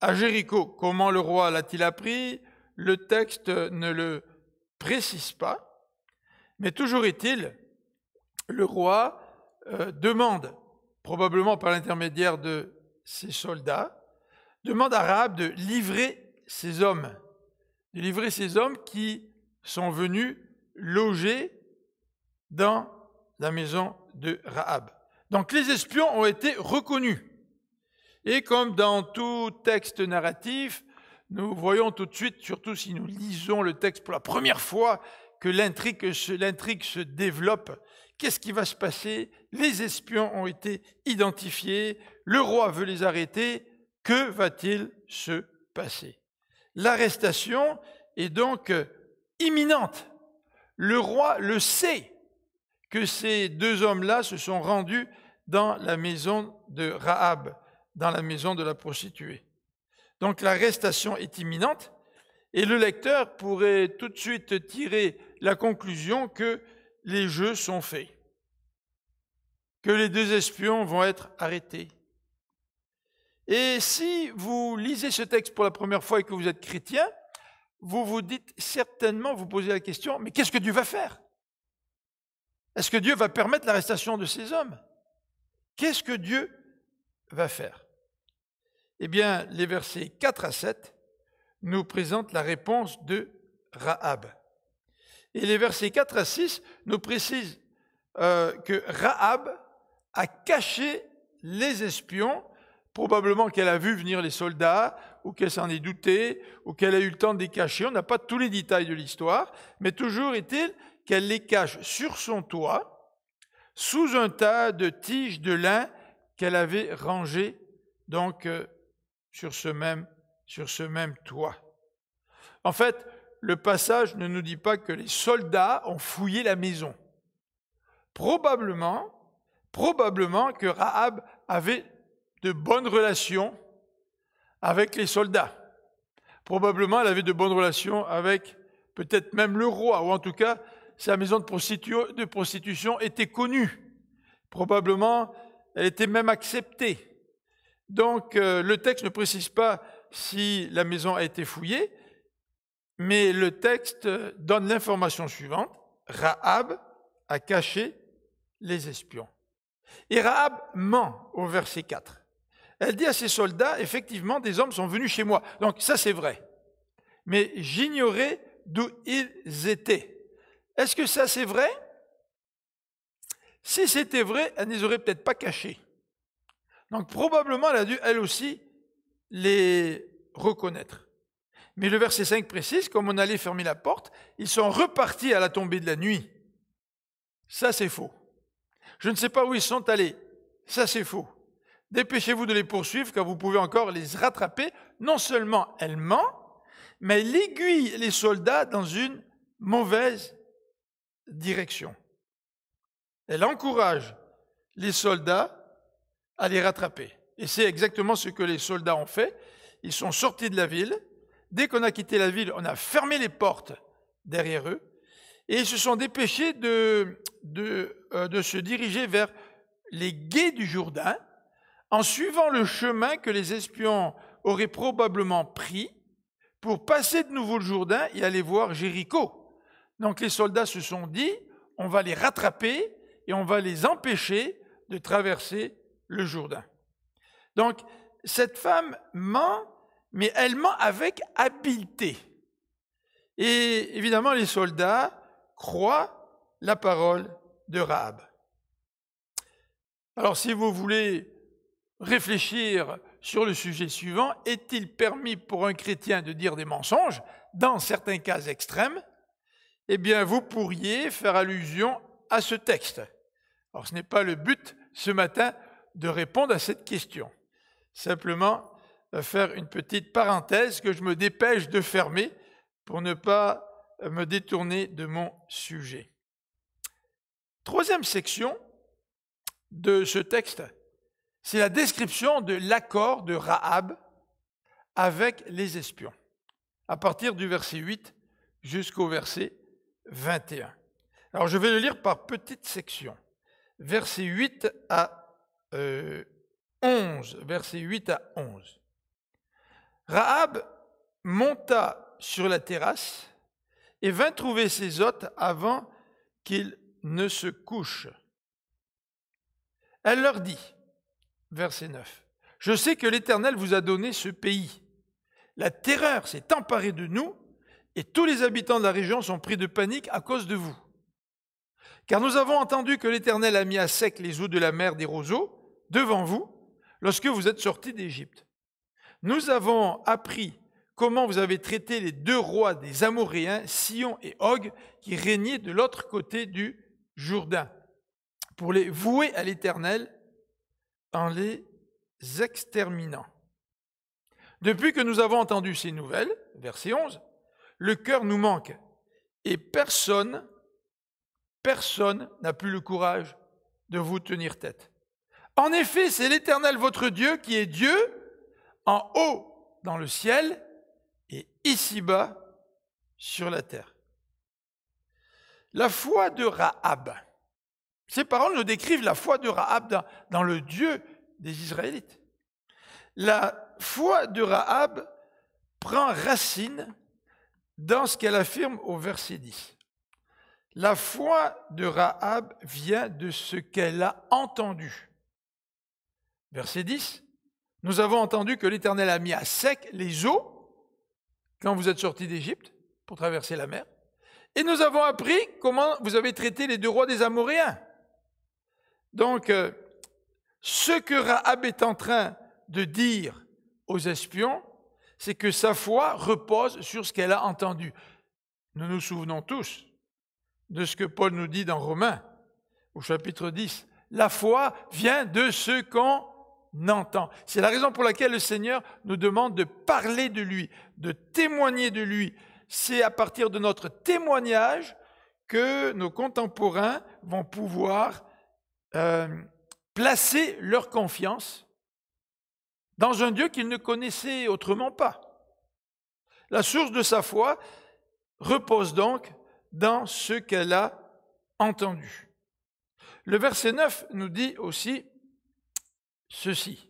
à Jéricho. Comment le roi l'a-t-il appris Le texte ne le précise pas. Mais toujours est-il, le roi euh, demande, probablement par l'intermédiaire de ses soldats, demande à Rahab de livrer ses hommes délivrer ces hommes qui sont venus loger dans la maison de Rahab. Donc les espions ont été reconnus. Et comme dans tout texte narratif, nous voyons tout de suite, surtout si nous lisons le texte pour la première fois, que l'intrigue se, développe. Qu'est-ce qui va se passer Les espions ont été identifiés, le roi veut les arrêter. Que va-t-il se passer L'arrestation est donc euh, imminente. Le roi le sait que ces deux hommes-là se sont rendus dans la maison de Rahab, dans la maison de la prostituée. Donc l'arrestation est imminente et le lecteur pourrait tout de suite tirer la conclusion que les jeux sont faits, que les deux espions vont être arrêtés, et si vous lisez ce texte pour la première fois et que vous êtes chrétien, vous vous dites certainement, vous posez la question, mais qu'est-ce que Dieu va faire Est-ce que Dieu va permettre l'arrestation de ces hommes Qu'est-ce que Dieu va faire Eh bien, les versets 4 à 7 nous présentent la réponse de Rahab. Et les versets 4 à 6 nous précisent euh, que Rahab a caché les espions probablement qu'elle a vu venir les soldats, ou qu'elle s'en est doutée, ou qu'elle a eu le temps de les cacher. On n'a pas tous les détails de l'histoire, mais toujours est-il qu'elle les cache sur son toit, sous un tas de tiges de lin qu'elle avait rangées, donc euh, sur, ce même, sur ce même toit. En fait, le passage ne nous dit pas que les soldats ont fouillé la maison. Probablement, probablement que Rahab avait de bonnes relations avec les soldats. Probablement, elle avait de bonnes relations avec peut-être même le roi, ou en tout cas, sa maison de, prostitution était connue. Probablement, elle était même acceptée. Donc, euh, le texte ne précise pas si la maison a été fouillée, mais le texte donne l'information suivante. Rahab a caché les espions. Et Rahab ment au verset 4. Elle dit à ses soldats, effectivement, des hommes sont venus chez moi. Donc ça, c'est vrai. Mais j'ignorais d'où ils étaient. Est-ce que ça, c'est vrai Si c'était vrai, elle ne les aurait peut-être pas cachés. Donc probablement, elle a dû, elle aussi, les reconnaître. Mais le verset 5 précise, comme on allait fermer la porte, ils sont repartis à la tombée de la nuit. Ça, c'est faux. Je ne sais pas où ils sont allés. Ça, c'est faux. Dépêchez-vous de les poursuivre car vous pouvez encore les rattraper. Non seulement elle ment, mais elle aiguille les soldats dans une mauvaise direction. Elle encourage les soldats à les rattraper. Et c'est exactement ce que les soldats ont fait. Ils sont sortis de la ville. Dès qu'on a quitté la ville, on a fermé les portes derrière eux. Et ils se sont dépêchés de, de, euh, de se diriger vers les guets du Jourdain, en suivant le chemin que les espions auraient probablement pris pour passer de nouveau le Jourdain et aller voir Jéricho. Donc les soldats se sont dit, on va les rattraper et on va les empêcher de traverser le Jourdain. Donc cette femme ment, mais elle ment avec habileté. Et évidemment, les soldats croient la parole de Rahab. Alors si vous voulez réfléchir sur le sujet suivant, est-il permis pour un chrétien de dire des mensonges dans certains cas extrêmes Eh bien, vous pourriez faire allusion à ce texte. ce n'est pas le but ce matin de répondre à cette question. Simplement, euh, faire une petite parenthèse que je me dépêche de fermer pour ne pas euh, me détourner de mon sujet. Troisième section de ce texte, c'est la description de l'accord de Rahab avec les espions, à partir du verset 8 jusqu'au verset 21. Alors je vais le lire par petites sections. Verset 8 à 11. Euh, verset 8 à 11. Rahab monta sur la terrasse et vint trouver ses hôtes avant qu'ils ne se couchent. Elle leur dit, verset 9. Je sais que l'Éternel vous a donné ce pays. La terreur s'est emparée de nous et tous les habitants de la région sont pris de panique à cause de vous. Car nous avons entendu que l'Éternel a mis à sec les eaux de la mer des roseaux devant vous lorsque vous êtes sortis d'Égypte. Nous avons appris comment vous avez traité les deux rois des Amoréens, Sion et Og, qui régnaient de l'autre côté du Jourdain, pour les vouer à l'Éternel en les exterminant. Depuis que nous avons entendu ces nouvelles, verset 11, le cœur nous manque et personne, personne n'a plus le courage de vous tenir tête. En effet, c'est l'Éternel votre Dieu qui est Dieu en haut dans le ciel et ici-bas sur la terre. La foi de Rahab ces paroles nous décrivent la foi de Rahab dans le Dieu des Israélites. La foi de Rahab prend racine dans ce qu'elle affirme au verset 10. La foi de Rahab vient de ce qu'elle a entendu. Verset 10. Nous avons entendu que l'Éternel a mis à sec les eaux quand vous êtes sortis d'Égypte pour traverser la mer. Et nous avons appris comment vous avez traité les deux rois des Amoréens. Donc, euh, ce que Rahab est en train de dire aux espions, c'est que sa foi repose sur ce qu'elle a entendu. Nous nous souvenons tous de ce que Paul nous dit dans Romains, au chapitre 10. La foi vient de ce qu'on entend. C'est la raison pour laquelle le Seigneur nous demande de parler de lui, de témoigner de lui. C'est à partir de notre témoignage que nos contemporains vont pouvoir euh, placer leur confiance dans un Dieu qu'ils ne connaissaient autrement pas. La source de sa foi repose donc dans ce qu'elle a entendu. Le verset 9 nous dit aussi ceci.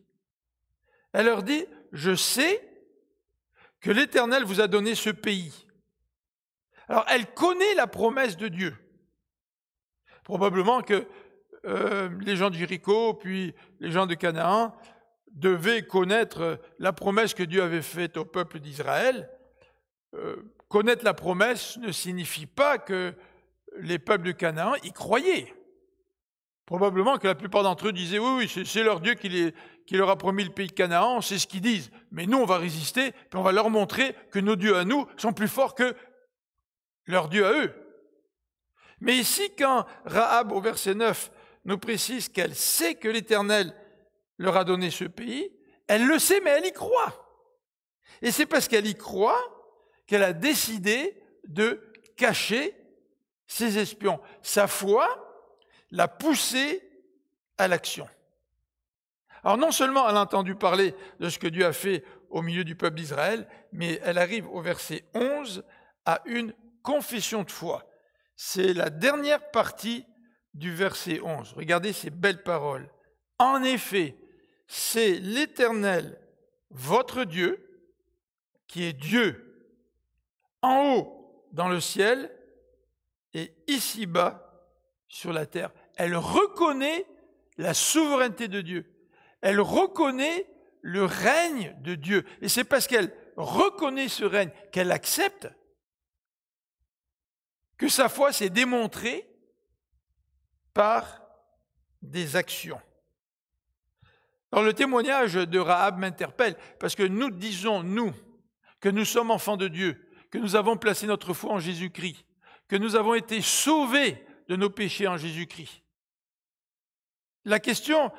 Elle leur dit, je sais que l'Éternel vous a donné ce pays. Alors, elle connaît la promesse de Dieu. Probablement que euh, les gens de Jéricho, puis les gens de Canaan, devaient connaître la promesse que Dieu avait faite au peuple d'Israël. Euh, connaître la promesse ne signifie pas que les peuples de Canaan y croyaient. Probablement que la plupart d'entre eux disaient oui, c'est leur Dieu qui, qui, leur a promis le pays de Canaan, c'est ce qu'ils disent. Mais nous, on va résister, puis on va leur montrer que nos dieux à nous sont plus forts que leurs dieux à eux. Mais ici, quand Rahab, au verset 9, nous précise qu'elle sait que l'Éternel leur a donné ce pays. Elle le sait, mais elle y croit. Et c'est parce qu'elle y croit qu'elle a décidé de cacher ses espions. Sa foi l'a poussée à l'action. Alors non seulement elle a entendu parler de ce que Dieu a fait au milieu du peuple d'Israël, mais elle arrive au verset 11 à une confession de foi. C'est la dernière partie du verset 11. Regardez ces belles paroles. En effet, c'est l'Éternel, votre Dieu, qui est Dieu, en haut dans le ciel et ici-bas sur la terre. Elle reconnaît la souveraineté de Dieu. Elle reconnaît le règne de Dieu. Et c'est parce qu'elle reconnaît ce règne qu'elle accepte que sa foi s'est démontrée par des actions. Alors le témoignage de Rahab m'interpelle, parce que nous disons, nous, que nous sommes enfants de Dieu, que nous avons placé notre foi en Jésus-Christ, que nous avons été sauvés de nos péchés en Jésus-Christ. La question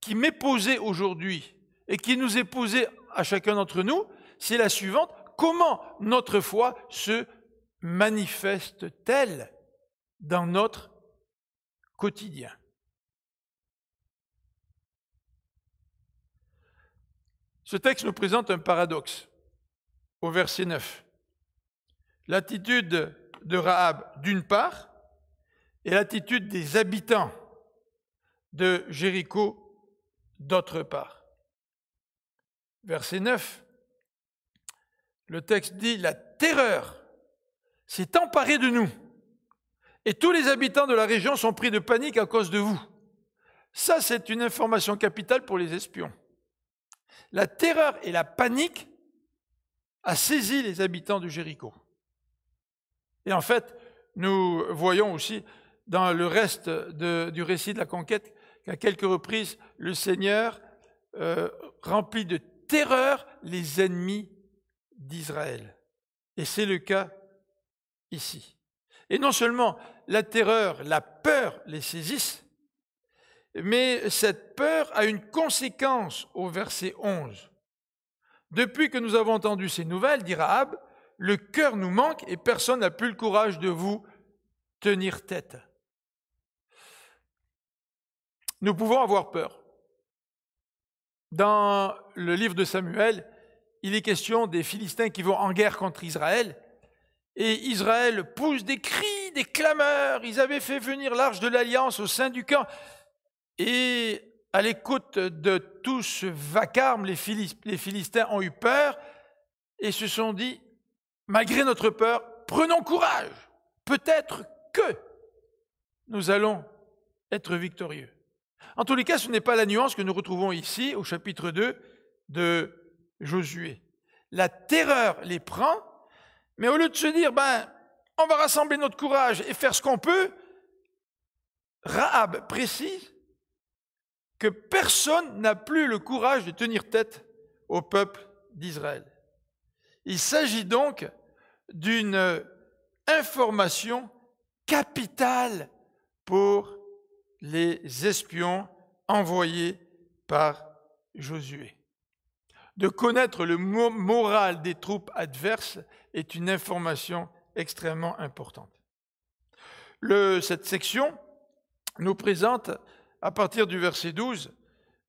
qui m'est posée aujourd'hui et qui nous est posée à chacun d'entre nous, c'est la suivante. Comment notre foi se manifeste-t-elle dans notre quotidien. Ce texte nous présente un paradoxe au verset 9. L'attitude de Rahab d'une part et l'attitude des habitants de Jéricho d'autre part. Verset 9. Le texte dit, la terreur s'est emparée de nous. Et tous les habitants de la région sont pris de panique à cause de vous. Ça, c'est une information capitale pour les espions. La terreur et la panique a saisi les habitants de Jéricho. Et en fait, nous voyons aussi dans le reste du récit de la conquête qu'à quelques reprises, le Seigneur euh, remplit de terreur les ennemis d'Israël. Et c'est le cas ici. Et non seulement la terreur, la peur les saisissent, mais cette peur a une conséquence au verset 11. Depuis que nous avons entendu ces nouvelles, dit Ab, le cœur nous manque et personne n'a plus le courage de vous tenir tête. Nous pouvons avoir peur. Dans le livre de Samuel, il est question des Philistins qui vont en guerre contre Israël, et Israël pousse des cris des clameurs, ils avaient fait venir l'arche de l'alliance au sein du camp. Et à l'écoute de tout ce vacarme, les, Philistins ont eu peur et se sont dit, malgré notre peur, prenons courage, peut-être que nous allons être victorieux. En tous les cas, ce n'est pas la nuance que nous retrouvons ici au chapitre 2 de Josué. La terreur les prend, mais au lieu de se dire, ben, on va rassembler notre courage et faire ce qu'on peut, Rahab précise que personne n'a plus le courage de tenir tête au peuple d'Israël. Il s'agit donc d'une information capitale pour les espions envoyés par Josué. De connaître le moral des troupes adverses est une information extrêmement importante. cette section nous présente, à partir du verset 12,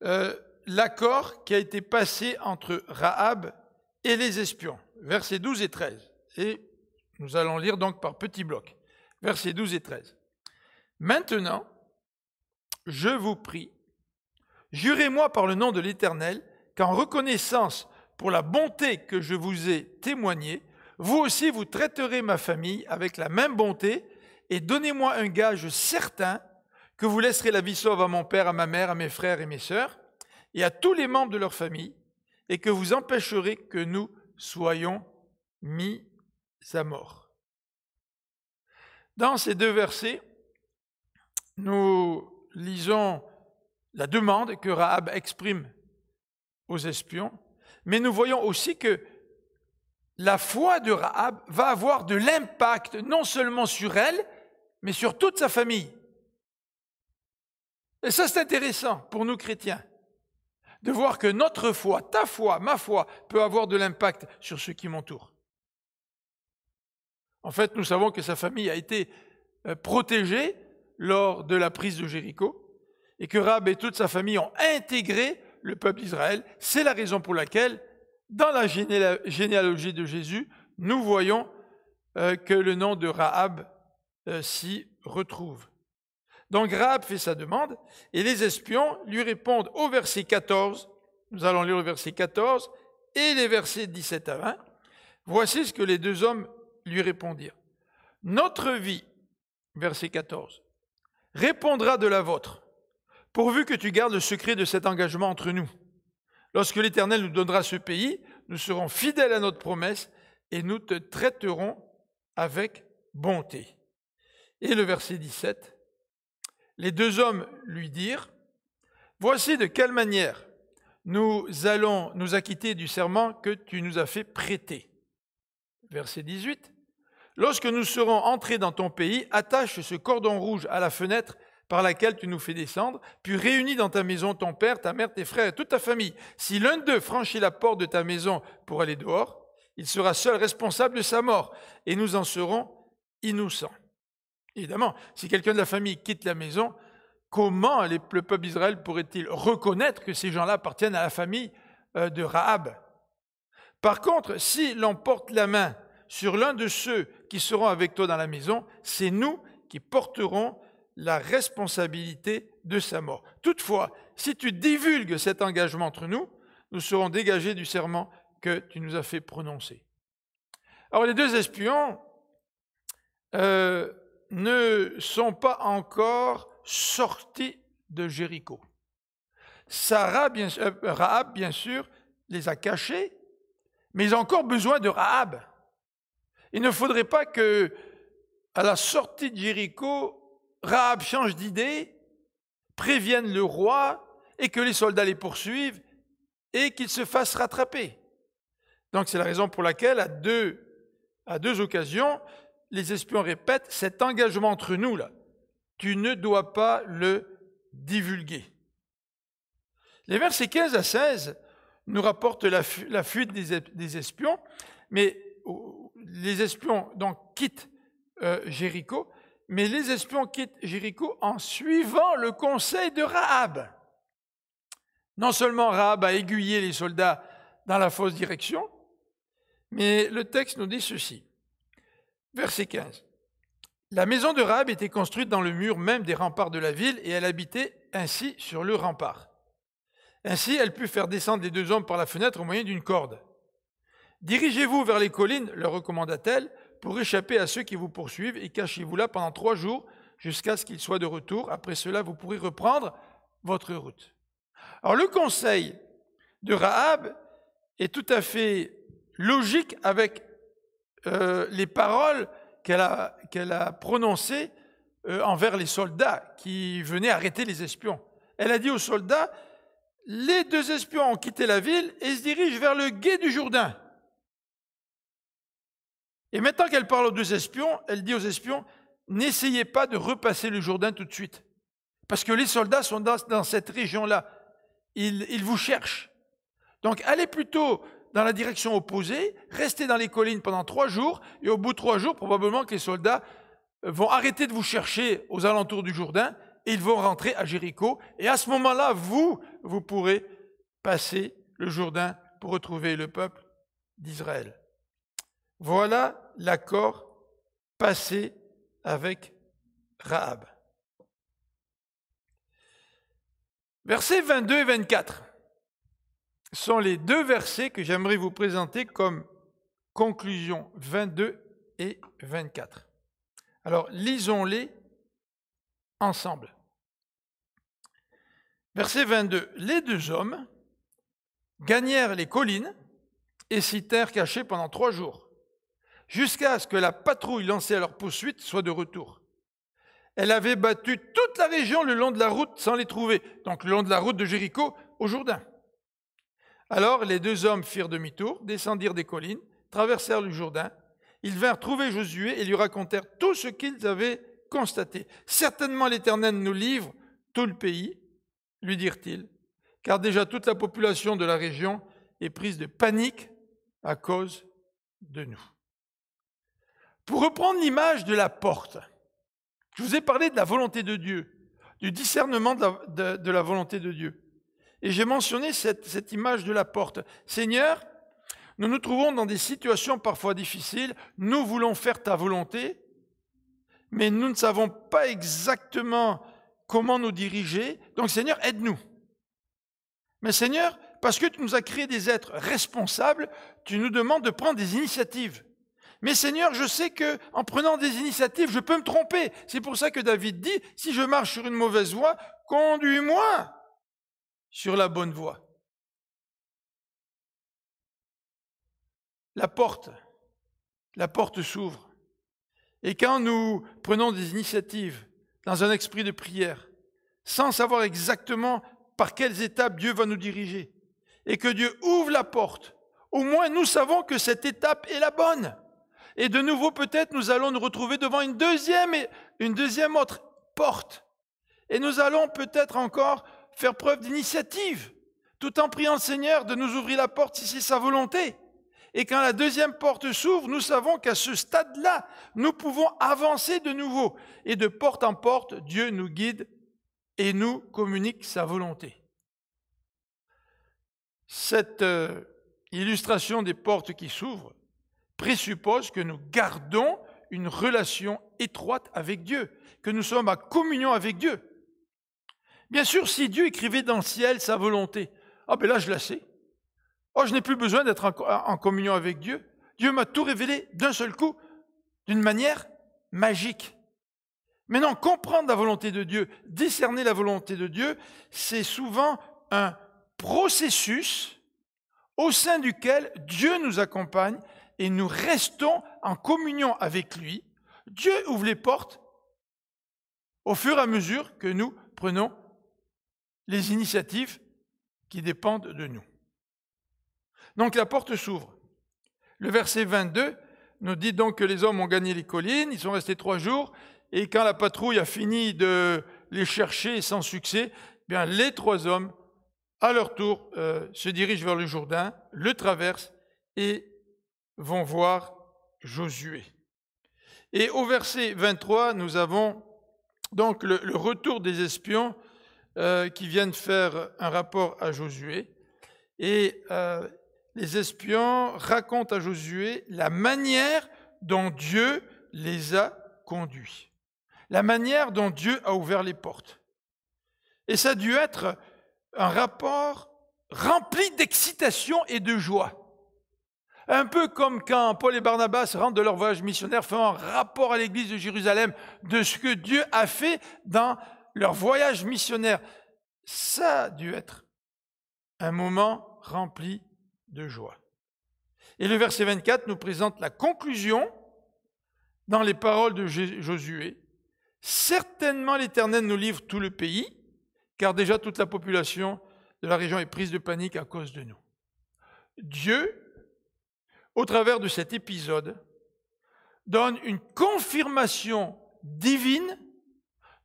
euh, l'accord qui a été passé entre Rahab et les espions, versets 12 et 13. Et nous allons lire donc par petits blocs, versets 12 et 13. Maintenant, je vous prie, jurez-moi par le nom de l'Éternel qu'en reconnaissance pour la bonté que je vous ai témoignée, vous aussi, vous traiterez ma famille avec la même bonté, et donnez-moi un gage certain que vous laisserez la vie sauve à mon père, à ma mère, à mes frères et mes sœurs, et à tous les membres de leur famille, et que vous empêcherez que nous soyons mis à mort. Dans ces deux versets, nous lisons la demande que Rahab exprime aux espions, mais nous voyons aussi que la foi de Rahab va avoir de l'impact non seulement sur elle, mais sur toute sa famille. Et ça, c'est intéressant pour nous chrétiens, de voir que notre foi, ta foi, ma foi, peut avoir de l'impact sur ceux qui m'entourent. En fait, nous savons que sa famille a été euh, protégée lors de la prise de Jéricho, et que Rahab et toute sa famille ont intégré le peuple d'Israël. C'est la raison pour laquelle dans la généalogie de Jésus, nous voyons euh, que le nom de Rahab euh, s'y retrouve. Donc Rahab fait sa demande et les espions lui répondent au verset 14. Nous allons lire le verset 14 et les versets 17 à 20. Voici ce que les deux hommes lui répondirent. Notre vie, verset 14, répondra de la vôtre, pourvu que tu gardes le secret de cet engagement entre nous. Lorsque l'Éternel nous donnera ce pays, nous serons fidèles à notre promesse et nous te traiterons avec bonté. Et le verset 17, les deux hommes lui dirent, Voici de quelle manière nous allons nous acquitter du serment que tu nous as fait prêter. Verset 18, Lorsque nous serons entrés dans ton pays, attache ce cordon rouge à la fenêtre par laquelle tu nous fais descendre, puis réunis dans ta maison ton père, ta mère, tes frères et toute ta famille. Si l'un d'eux franchit la porte de ta maison pour aller dehors, il sera seul responsable de sa mort, et nous en serons innocents. Évidemment, si quelqu'un de la famille quitte la maison, comment le peuple d'Israël pourrait-il reconnaître que ces gens-là appartiennent à la famille euh, de Rahab Par contre, si l'on porte la main sur l'un de ceux qui seront avec toi dans la maison, c'est nous qui porterons la responsabilité de sa mort. Toutefois, si tu divulgues cet engagement entre nous, nous serons dégagés du serment que tu nous as fait prononcer. Alors les deux espions euh, ne sont pas encore sortis de Jéricho. Sarah, bien, euh, Rahab, bien sûr, les a cachés, mais ils ont encore besoin de Rahab. Il ne faudrait pas que, à la sortie de Jéricho, Rahab change d'idée, prévienne le roi et que les soldats les poursuivent et qu'ils se fassent rattraper. Donc c'est la raison pour laquelle à deux, à deux occasions, les espions répètent cet engagement entre nous là, tu ne dois pas le divulguer. Les versets 15 à 16 nous rapportent la, fuite des, espions, mais oh, les espions donc quittent euh, Jéricho mais les espions quittent Jéricho en suivant le conseil de Rahab. Non seulement Rahab a aiguillé les soldats dans la fausse direction, mais le texte nous dit ceci. Verset 15. La maison de Rahab était construite dans le mur même des remparts de la ville et elle habitait ainsi sur le rempart. Ainsi, elle put faire descendre les deux hommes par la fenêtre au moyen d'une corde. Dirigez-vous vers les collines, leur recommanda-t-elle, pour échapper à ceux qui vous poursuivent, et cachez-vous là pendant trois jours jusqu'à ce qu'ils soient de retour. Après cela, vous pourrez reprendre votre route. Alors le conseil de Rahab est tout à fait logique avec euh, les paroles qu'elle a, prononcées euh, envers les soldats qui venaient arrêter les espions. Elle a dit aux soldats, les deux espions ont quitté la ville et se dirigent vers le guet du Jourdain. Et maintenant qu'elle parle aux deux espions, elle dit aux espions, n'essayez pas de repasser le Jourdain tout de suite. Parce que les soldats sont dans, cette région-là. Ils, ils vous cherchent. Donc allez plutôt dans la direction opposée, restez dans les collines pendant trois jours, et au bout de trois jours, probablement que les soldats vont arrêter de vous chercher aux alentours du Jourdain, et ils vont rentrer à Jéricho, et à ce moment-là, vous, vous pourrez passer le Jourdain pour retrouver le peuple d'Israël. Voilà l'accord passé avec Rahab. Versets 22 et 24 sont les deux versets que j'aimerais vous présenter comme conclusion 22 et 24. Alors lisons-les ensemble. Verset 22. Les deux hommes gagnèrent les collines et s'y terrent cachés pendant trois jours jusqu'à ce que la patrouille lancée à leur poursuite soit de retour. Elle avait battu toute la région le long de la route sans les trouver, donc le long de la route de Jéricho au Jourdain. Alors les deux hommes firent demi-tour, descendirent des collines, traversèrent le Jourdain. Ils vinrent trouver Josué et lui racontèrent tout ce qu'ils avaient constaté. Certainement l'Éternel nous livre tout le pays, lui dirent-ils, car déjà toute la population de la région est prise de panique à cause de nous. Pour reprendre l'image de la porte, je vous ai parlé de la volonté de Dieu, du discernement de la, volonté de Dieu. Et j'ai mentionné cette, cette image de la porte. Seigneur, nous nous trouvons dans des situations parfois difficiles, nous voulons faire ta volonté, mais nous ne savons pas exactement comment nous diriger. Donc Seigneur, aide-nous. Mais Seigneur, parce que tu nous as créé des êtres responsables, tu nous demandes de prendre des initiatives. Mais Seigneur, je sais que en prenant des initiatives, je peux me tromper. C'est pour ça que David dit si je marche sur une mauvaise voie, conduis-moi sur la bonne voie. La porte, la porte s'ouvre. Et quand nous prenons des initiatives dans un esprit de prière, sans savoir exactement par quelles étapes Dieu va nous diriger, et que Dieu ouvre la porte, au moins nous savons que cette étape est la bonne. Et de nouveau, peut-être, nous allons nous retrouver devant une deuxième, une deuxième autre porte. Et nous allons peut-être encore faire preuve d'initiative, tout en priant le Seigneur de nous ouvrir la porte si c'est sa volonté. Et quand la deuxième porte s'ouvre, nous savons qu'à ce stade-là, nous pouvons avancer de nouveau. Et de porte en porte, Dieu nous guide et nous communique sa volonté. Cette euh, illustration des portes qui s'ouvrent présuppose que nous gardons une relation étroite avec Dieu, que nous sommes en communion avec Dieu. Bien sûr, si Dieu écrivait dans le ciel sa volonté, ah ben là je la sais. Oh, je n'ai plus besoin d'être en, communion avec Dieu. Dieu m'a tout révélé d'un seul coup, d'une manière magique. Maintenant, comprendre la volonté de Dieu, discerner la volonté de Dieu, c'est souvent un processus au sein duquel Dieu nous accompagne et nous restons en communion avec lui, Dieu ouvre les portes au fur et à mesure que nous prenons les initiatives qui dépendent de nous. Donc la porte s'ouvre. Le verset 22 nous dit donc que les hommes ont gagné les collines, ils sont restés trois jours, et quand la patrouille a fini de les chercher sans succès, eh bien les trois hommes, à leur tour, euh, se dirigent vers le Jourdain, le traversent et vont voir Josué. Et au verset 23, nous avons donc le, retour des espions euh, qui viennent faire un rapport à Josué. Et euh, les espions racontent à Josué la manière dont Dieu les a conduits, la manière dont Dieu a ouvert les portes. Et ça a dû être un rapport rempli d'excitation et de joie. Un peu comme quand Paul et Barnabas rentrent de leur voyage missionnaire, font un rapport à l'église de Jérusalem de ce que Dieu a fait dans leur voyage missionnaire. Ça a dû être un moment rempli de joie. Et le verset 24 nous présente la conclusion dans les paroles de Josué. Certainement l'Éternel nous livre tout le pays, car déjà toute la population de la région est prise de panique à cause de nous. Dieu au travers de cet épisode, donne une confirmation divine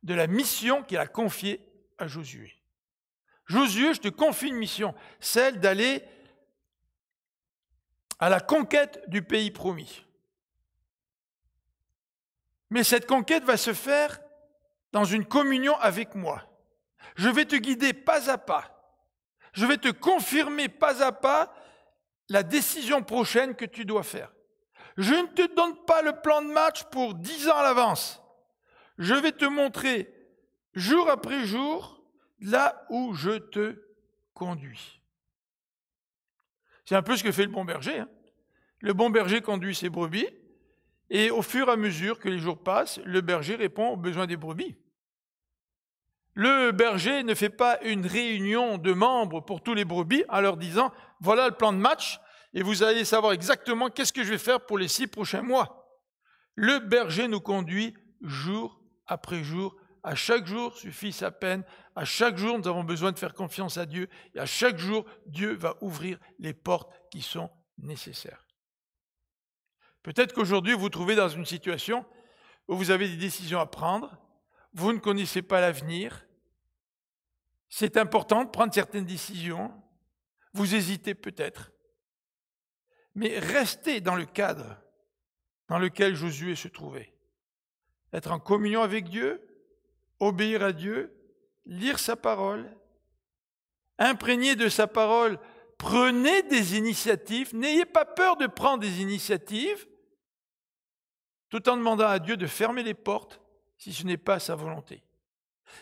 de la mission qu'il a confiée à Josué. Josué, je te confie une mission, celle d'aller à la conquête du pays promis. Mais cette conquête va se faire dans une communion avec moi. Je vais te guider pas à pas. Je vais te confirmer pas à pas la décision prochaine que tu dois faire. Je ne te donne pas le plan de match pour dix ans à l'avance. Je vais te montrer jour après jour là où je te conduis. C'est un peu ce que fait le bon berger. Hein. Le bon berger conduit ses brebis et au fur et à mesure que les jours passent, le berger répond aux besoins des brebis. Le berger ne fait pas une réunion de membres pour tous les brebis en leur disant voilà le plan de match et vous allez savoir exactement qu'est-ce que je vais faire pour les six prochains mois. Le berger nous conduit jour après jour. À chaque jour suffit sa peine. À chaque jour, nous avons besoin de faire confiance à Dieu. Et à chaque jour, Dieu va ouvrir les portes qui sont nécessaires. Peut-être qu'aujourd'hui, vous vous trouvez dans une situation où vous avez des décisions à prendre vous ne connaissez pas l'avenir. C'est important de prendre certaines décisions. Vous hésitez peut-être. Mais restez dans le cadre dans lequel Josué se trouvait. Être en communion avec Dieu, obéir à Dieu, lire sa parole, imprégner de sa parole, prenez des initiatives, n'ayez pas peur de prendre des initiatives, tout en demandant à Dieu de fermer les portes si ce n'est pas sa volonté.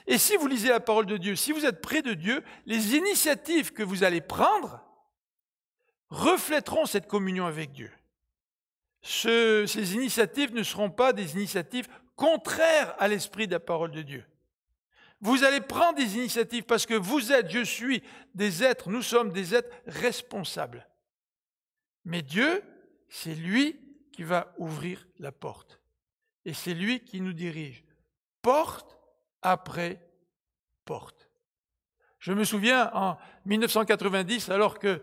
Et si vous lisez la parole de Dieu, si vous êtes près de Dieu, les initiatives que vous allez prendre reflèteront cette communion avec Dieu. ces initiatives ne seront pas des initiatives contraires à l'esprit de la parole de Dieu. Vous allez prendre des initiatives parce que vous êtes, je suis des êtres, nous sommes des êtres responsables. Mais Dieu, c'est lui qui va ouvrir la porte. Et c'est lui qui nous dirige porte après porte. Je me souviens en 1990, alors que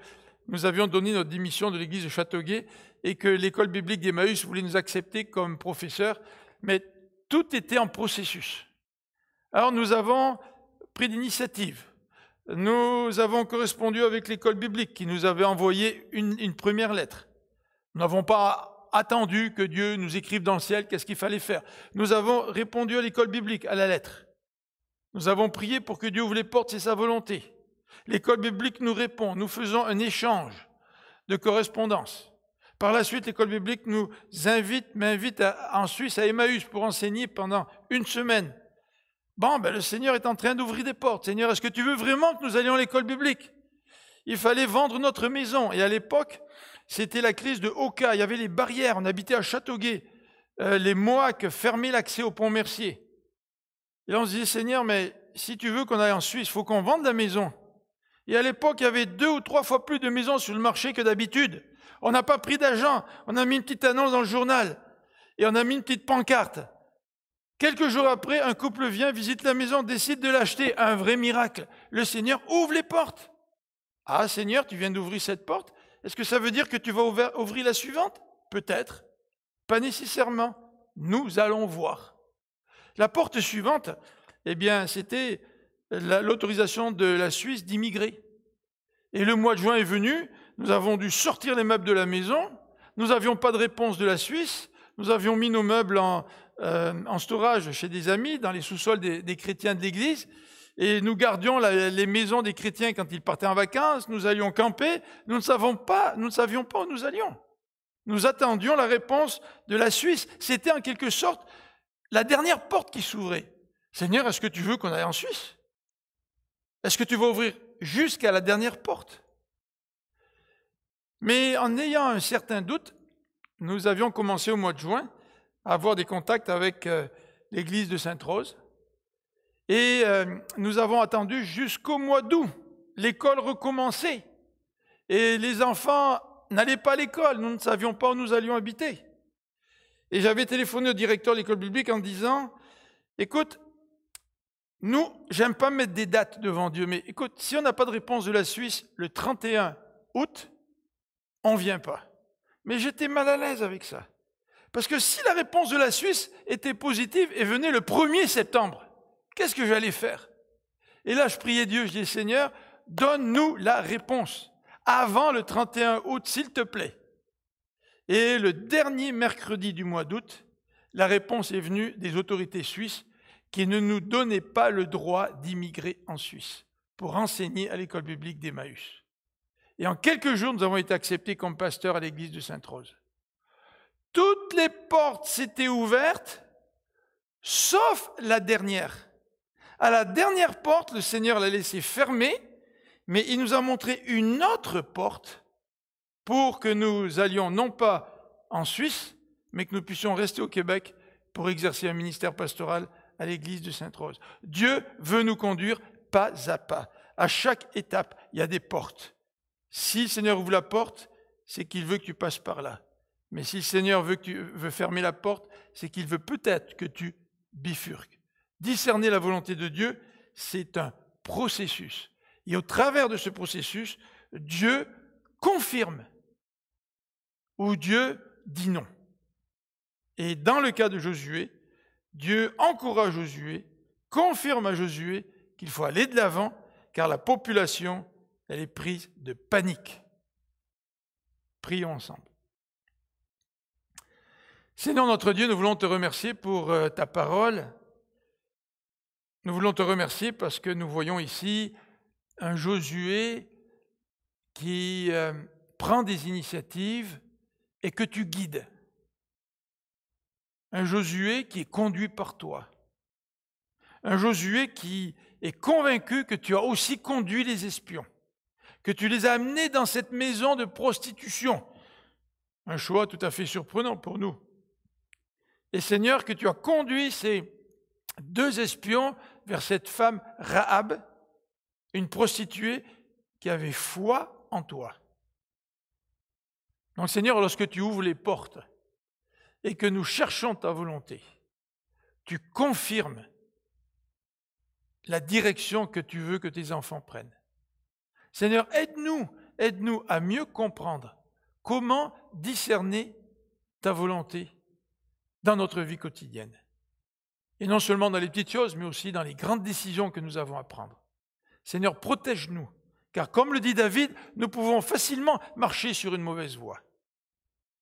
nous avions donné notre démission de l'église de Châteauguay et que l'école biblique d'Emmaüs voulait nous accepter comme professeurs, mais tout était en processus. Alors nous avons pris l'initiative. Nous avons correspondu avec l'école biblique qui nous avait envoyé une, une première lettre. Nous n'avons pas attendu que Dieu nous écrive dans le ciel qu'est-ce qu'il fallait faire. Nous avons répondu à l'école biblique, à la lettre. Nous avons prié pour que Dieu ouvre les portes, c'est sa volonté. L'école biblique nous répond, nous faisons un échange de correspondance. Par la suite, l'école biblique nous invite, m'invite en Suisse, à Emmaüs pour enseigner pendant une semaine. Bon, ben, le Seigneur est en train d'ouvrir des portes. Seigneur, est-ce que tu veux vraiment que nous allions à l'école biblique Il fallait vendre notre maison. Et à l'époque, c'était la crise de Oka. Il y avait les barrières. On habitait à Châteauguay. Euh, les Mohawks fermaient l'accès au pont Mercier. Et là, on se disait, Seigneur, mais si tu veux qu'on aille en Suisse, il faut qu'on vende la maison. Et à l'époque, il y avait deux ou trois fois plus de maisons sur le marché que d'habitude. On n'a pas pris d'agent. On a mis une petite annonce dans le journal. Et on a mis une petite pancarte. Quelques jours après, un couple vient, visite la maison, décide de l'acheter. Un vrai miracle. Le Seigneur ouvre les portes. Ah Seigneur, tu viens d'ouvrir cette porte. Est-ce que ça veut dire que tu vas ouvrir la suivante Peut-être. Pas nécessairement. Nous allons voir. La porte suivante, eh bien, c'était l'autorisation de la Suisse d'immigrer. Et le mois de juin est venu, nous avons dû sortir les meubles de la maison, nous n'avions pas de réponse de la Suisse, nous avions mis nos meubles en, euh, storage chez des amis, dans les sous-sols des chrétiens de l'Église, et nous gardions les maisons des chrétiens quand ils partaient en vacances, nous allions camper, nous ne, savons pas, nous ne savions pas où nous allions. Nous attendions la réponse de la Suisse. C'était en quelque sorte la dernière porte qui s'ouvrait. Seigneur, est-ce que tu veux qu'on aille en Suisse Est-ce que tu vas ouvrir jusqu'à la dernière porte Mais en ayant un certain doute, nous avions commencé au mois de juin à avoir des contacts avec euh, l'église de Sainte-Rose et euh, nous avons attendu jusqu'au mois d'août. L'école recommençait. Et les enfants n'allaient pas à l'école. Nous ne savions pas où nous allions habiter. Et j'avais téléphoné au directeur de l'école publique en disant, écoute, nous, j'aime pas mettre des dates devant Dieu, mais écoute, si on n'a pas de réponse de la Suisse le 31 août, on vient pas. Mais j'étais mal à l'aise avec ça. Parce que si la réponse de la Suisse était positive et venait le 1er septembre, Qu'est-ce que j'allais faire Et là, je priais Dieu, je dis, Seigneur, donne-nous la réponse avant le 31 août, s'il te plaît. Et le dernier mercredi du mois d'août, la réponse est venue des autorités suisses qui ne nous donnaient pas le droit d'immigrer en Suisse pour enseigner à l'école biblique d'Emmaüs. Et en quelques jours, nous avons été acceptés comme pasteurs à l'église de Sainte-Rose. Toutes les portes s'étaient ouvertes, sauf la dernière. À la dernière porte, le Seigneur l'a laissé fermée, mais il nous a montré une autre porte pour que nous allions non pas en Suisse, mais que nous puissions rester au Québec pour exercer un ministère pastoral à l'église de Sainte-Rose. Dieu veut nous conduire pas à pas. À chaque étape, il y a des portes. Si le Seigneur ouvre la porte, c'est qu'il veut que tu passes par là. Mais si le Seigneur veut, veut fermer la porte, c'est qu'il veut peut-être que tu bifurques. Discerner la volonté de Dieu, c'est un processus. Et au travers de ce processus, Dieu confirme ou Dieu dit non. Et dans le cas de Josué, Dieu encourage Josué, confirme à Josué qu'il faut aller de l'avant, car la population, elle est prise de panique. Prions ensemble. Seigneur notre Dieu, nous voulons te remercier pour euh, ta parole nous voulons te remercier parce que nous voyons ici un Josué qui euh, prend des initiatives et que tu guides. Un Josué qui est conduit par toi. Un Josué qui est convaincu que tu as aussi conduit les espions, que tu les as amenés dans cette maison de prostitution. Un choix tout à fait surprenant pour nous. Et Seigneur, que tu as conduit ces deux espions vers cette femme Rahab, une prostituée qui avait foi en toi. Donc Seigneur, lorsque tu ouvres les portes et que nous cherchons ta volonté, tu confirmes la direction que tu veux que tes enfants prennent. Seigneur, aide-nous, aide-nous à mieux comprendre comment discerner ta volonté dans notre vie quotidienne. Et non seulement dans les petites choses, mais aussi dans les grandes décisions que nous avons à prendre. Seigneur, protège-nous, car comme le dit David, nous pouvons facilement marcher sur une mauvaise voie.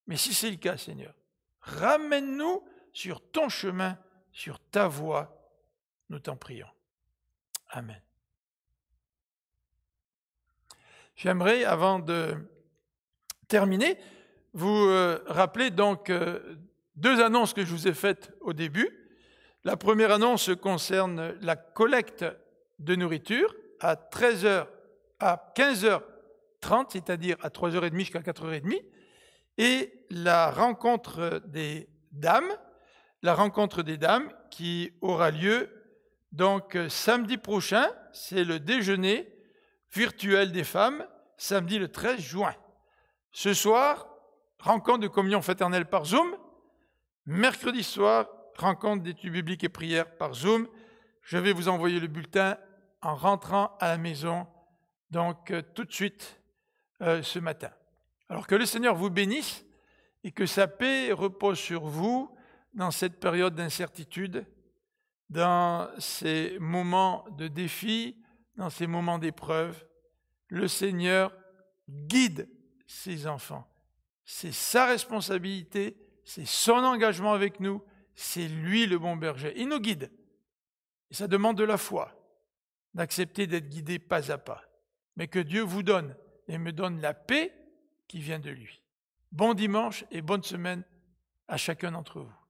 Mais si c'est le cas, Seigneur, ramène-nous sur ton chemin, sur ta voie, nous t'en prions. Amen. J'aimerais, avant de terminer, vous euh, rappeler donc euh, deux annonces que je vous ai faites au début. La première annonce concerne la collecte de nourriture à 13h, à 15h30, c'est-à-dire à 3h30 jusqu'à 4h30, et la rencontre des dames, la rencontre des dames qui aura lieu donc euh, samedi prochain, c'est le déjeuner virtuel des femmes, samedi le 13 juin. Ce soir, rencontre de communion fraternelle par Zoom. Mercredi soir, rencontre d'études bibliques et prières par Zoom. Je vais vous envoyer le bulletin en rentrant à la maison, donc euh, tout de suite euh, ce matin. Alors que le Seigneur vous bénisse et que sa paix repose sur vous dans cette période d'incertitude, dans ces moments de défi, dans ces moments d'épreuve. Le Seigneur guide ses enfants. C'est sa responsabilité, c'est son engagement avec nous, c'est lui le bon berger. Il nous guide. Et ça demande de la foi, d'accepter d'être guidé pas à pas. Mais que Dieu vous donne et me donne la paix qui vient de lui. Bon dimanche et bonne semaine à chacun d'entre vous.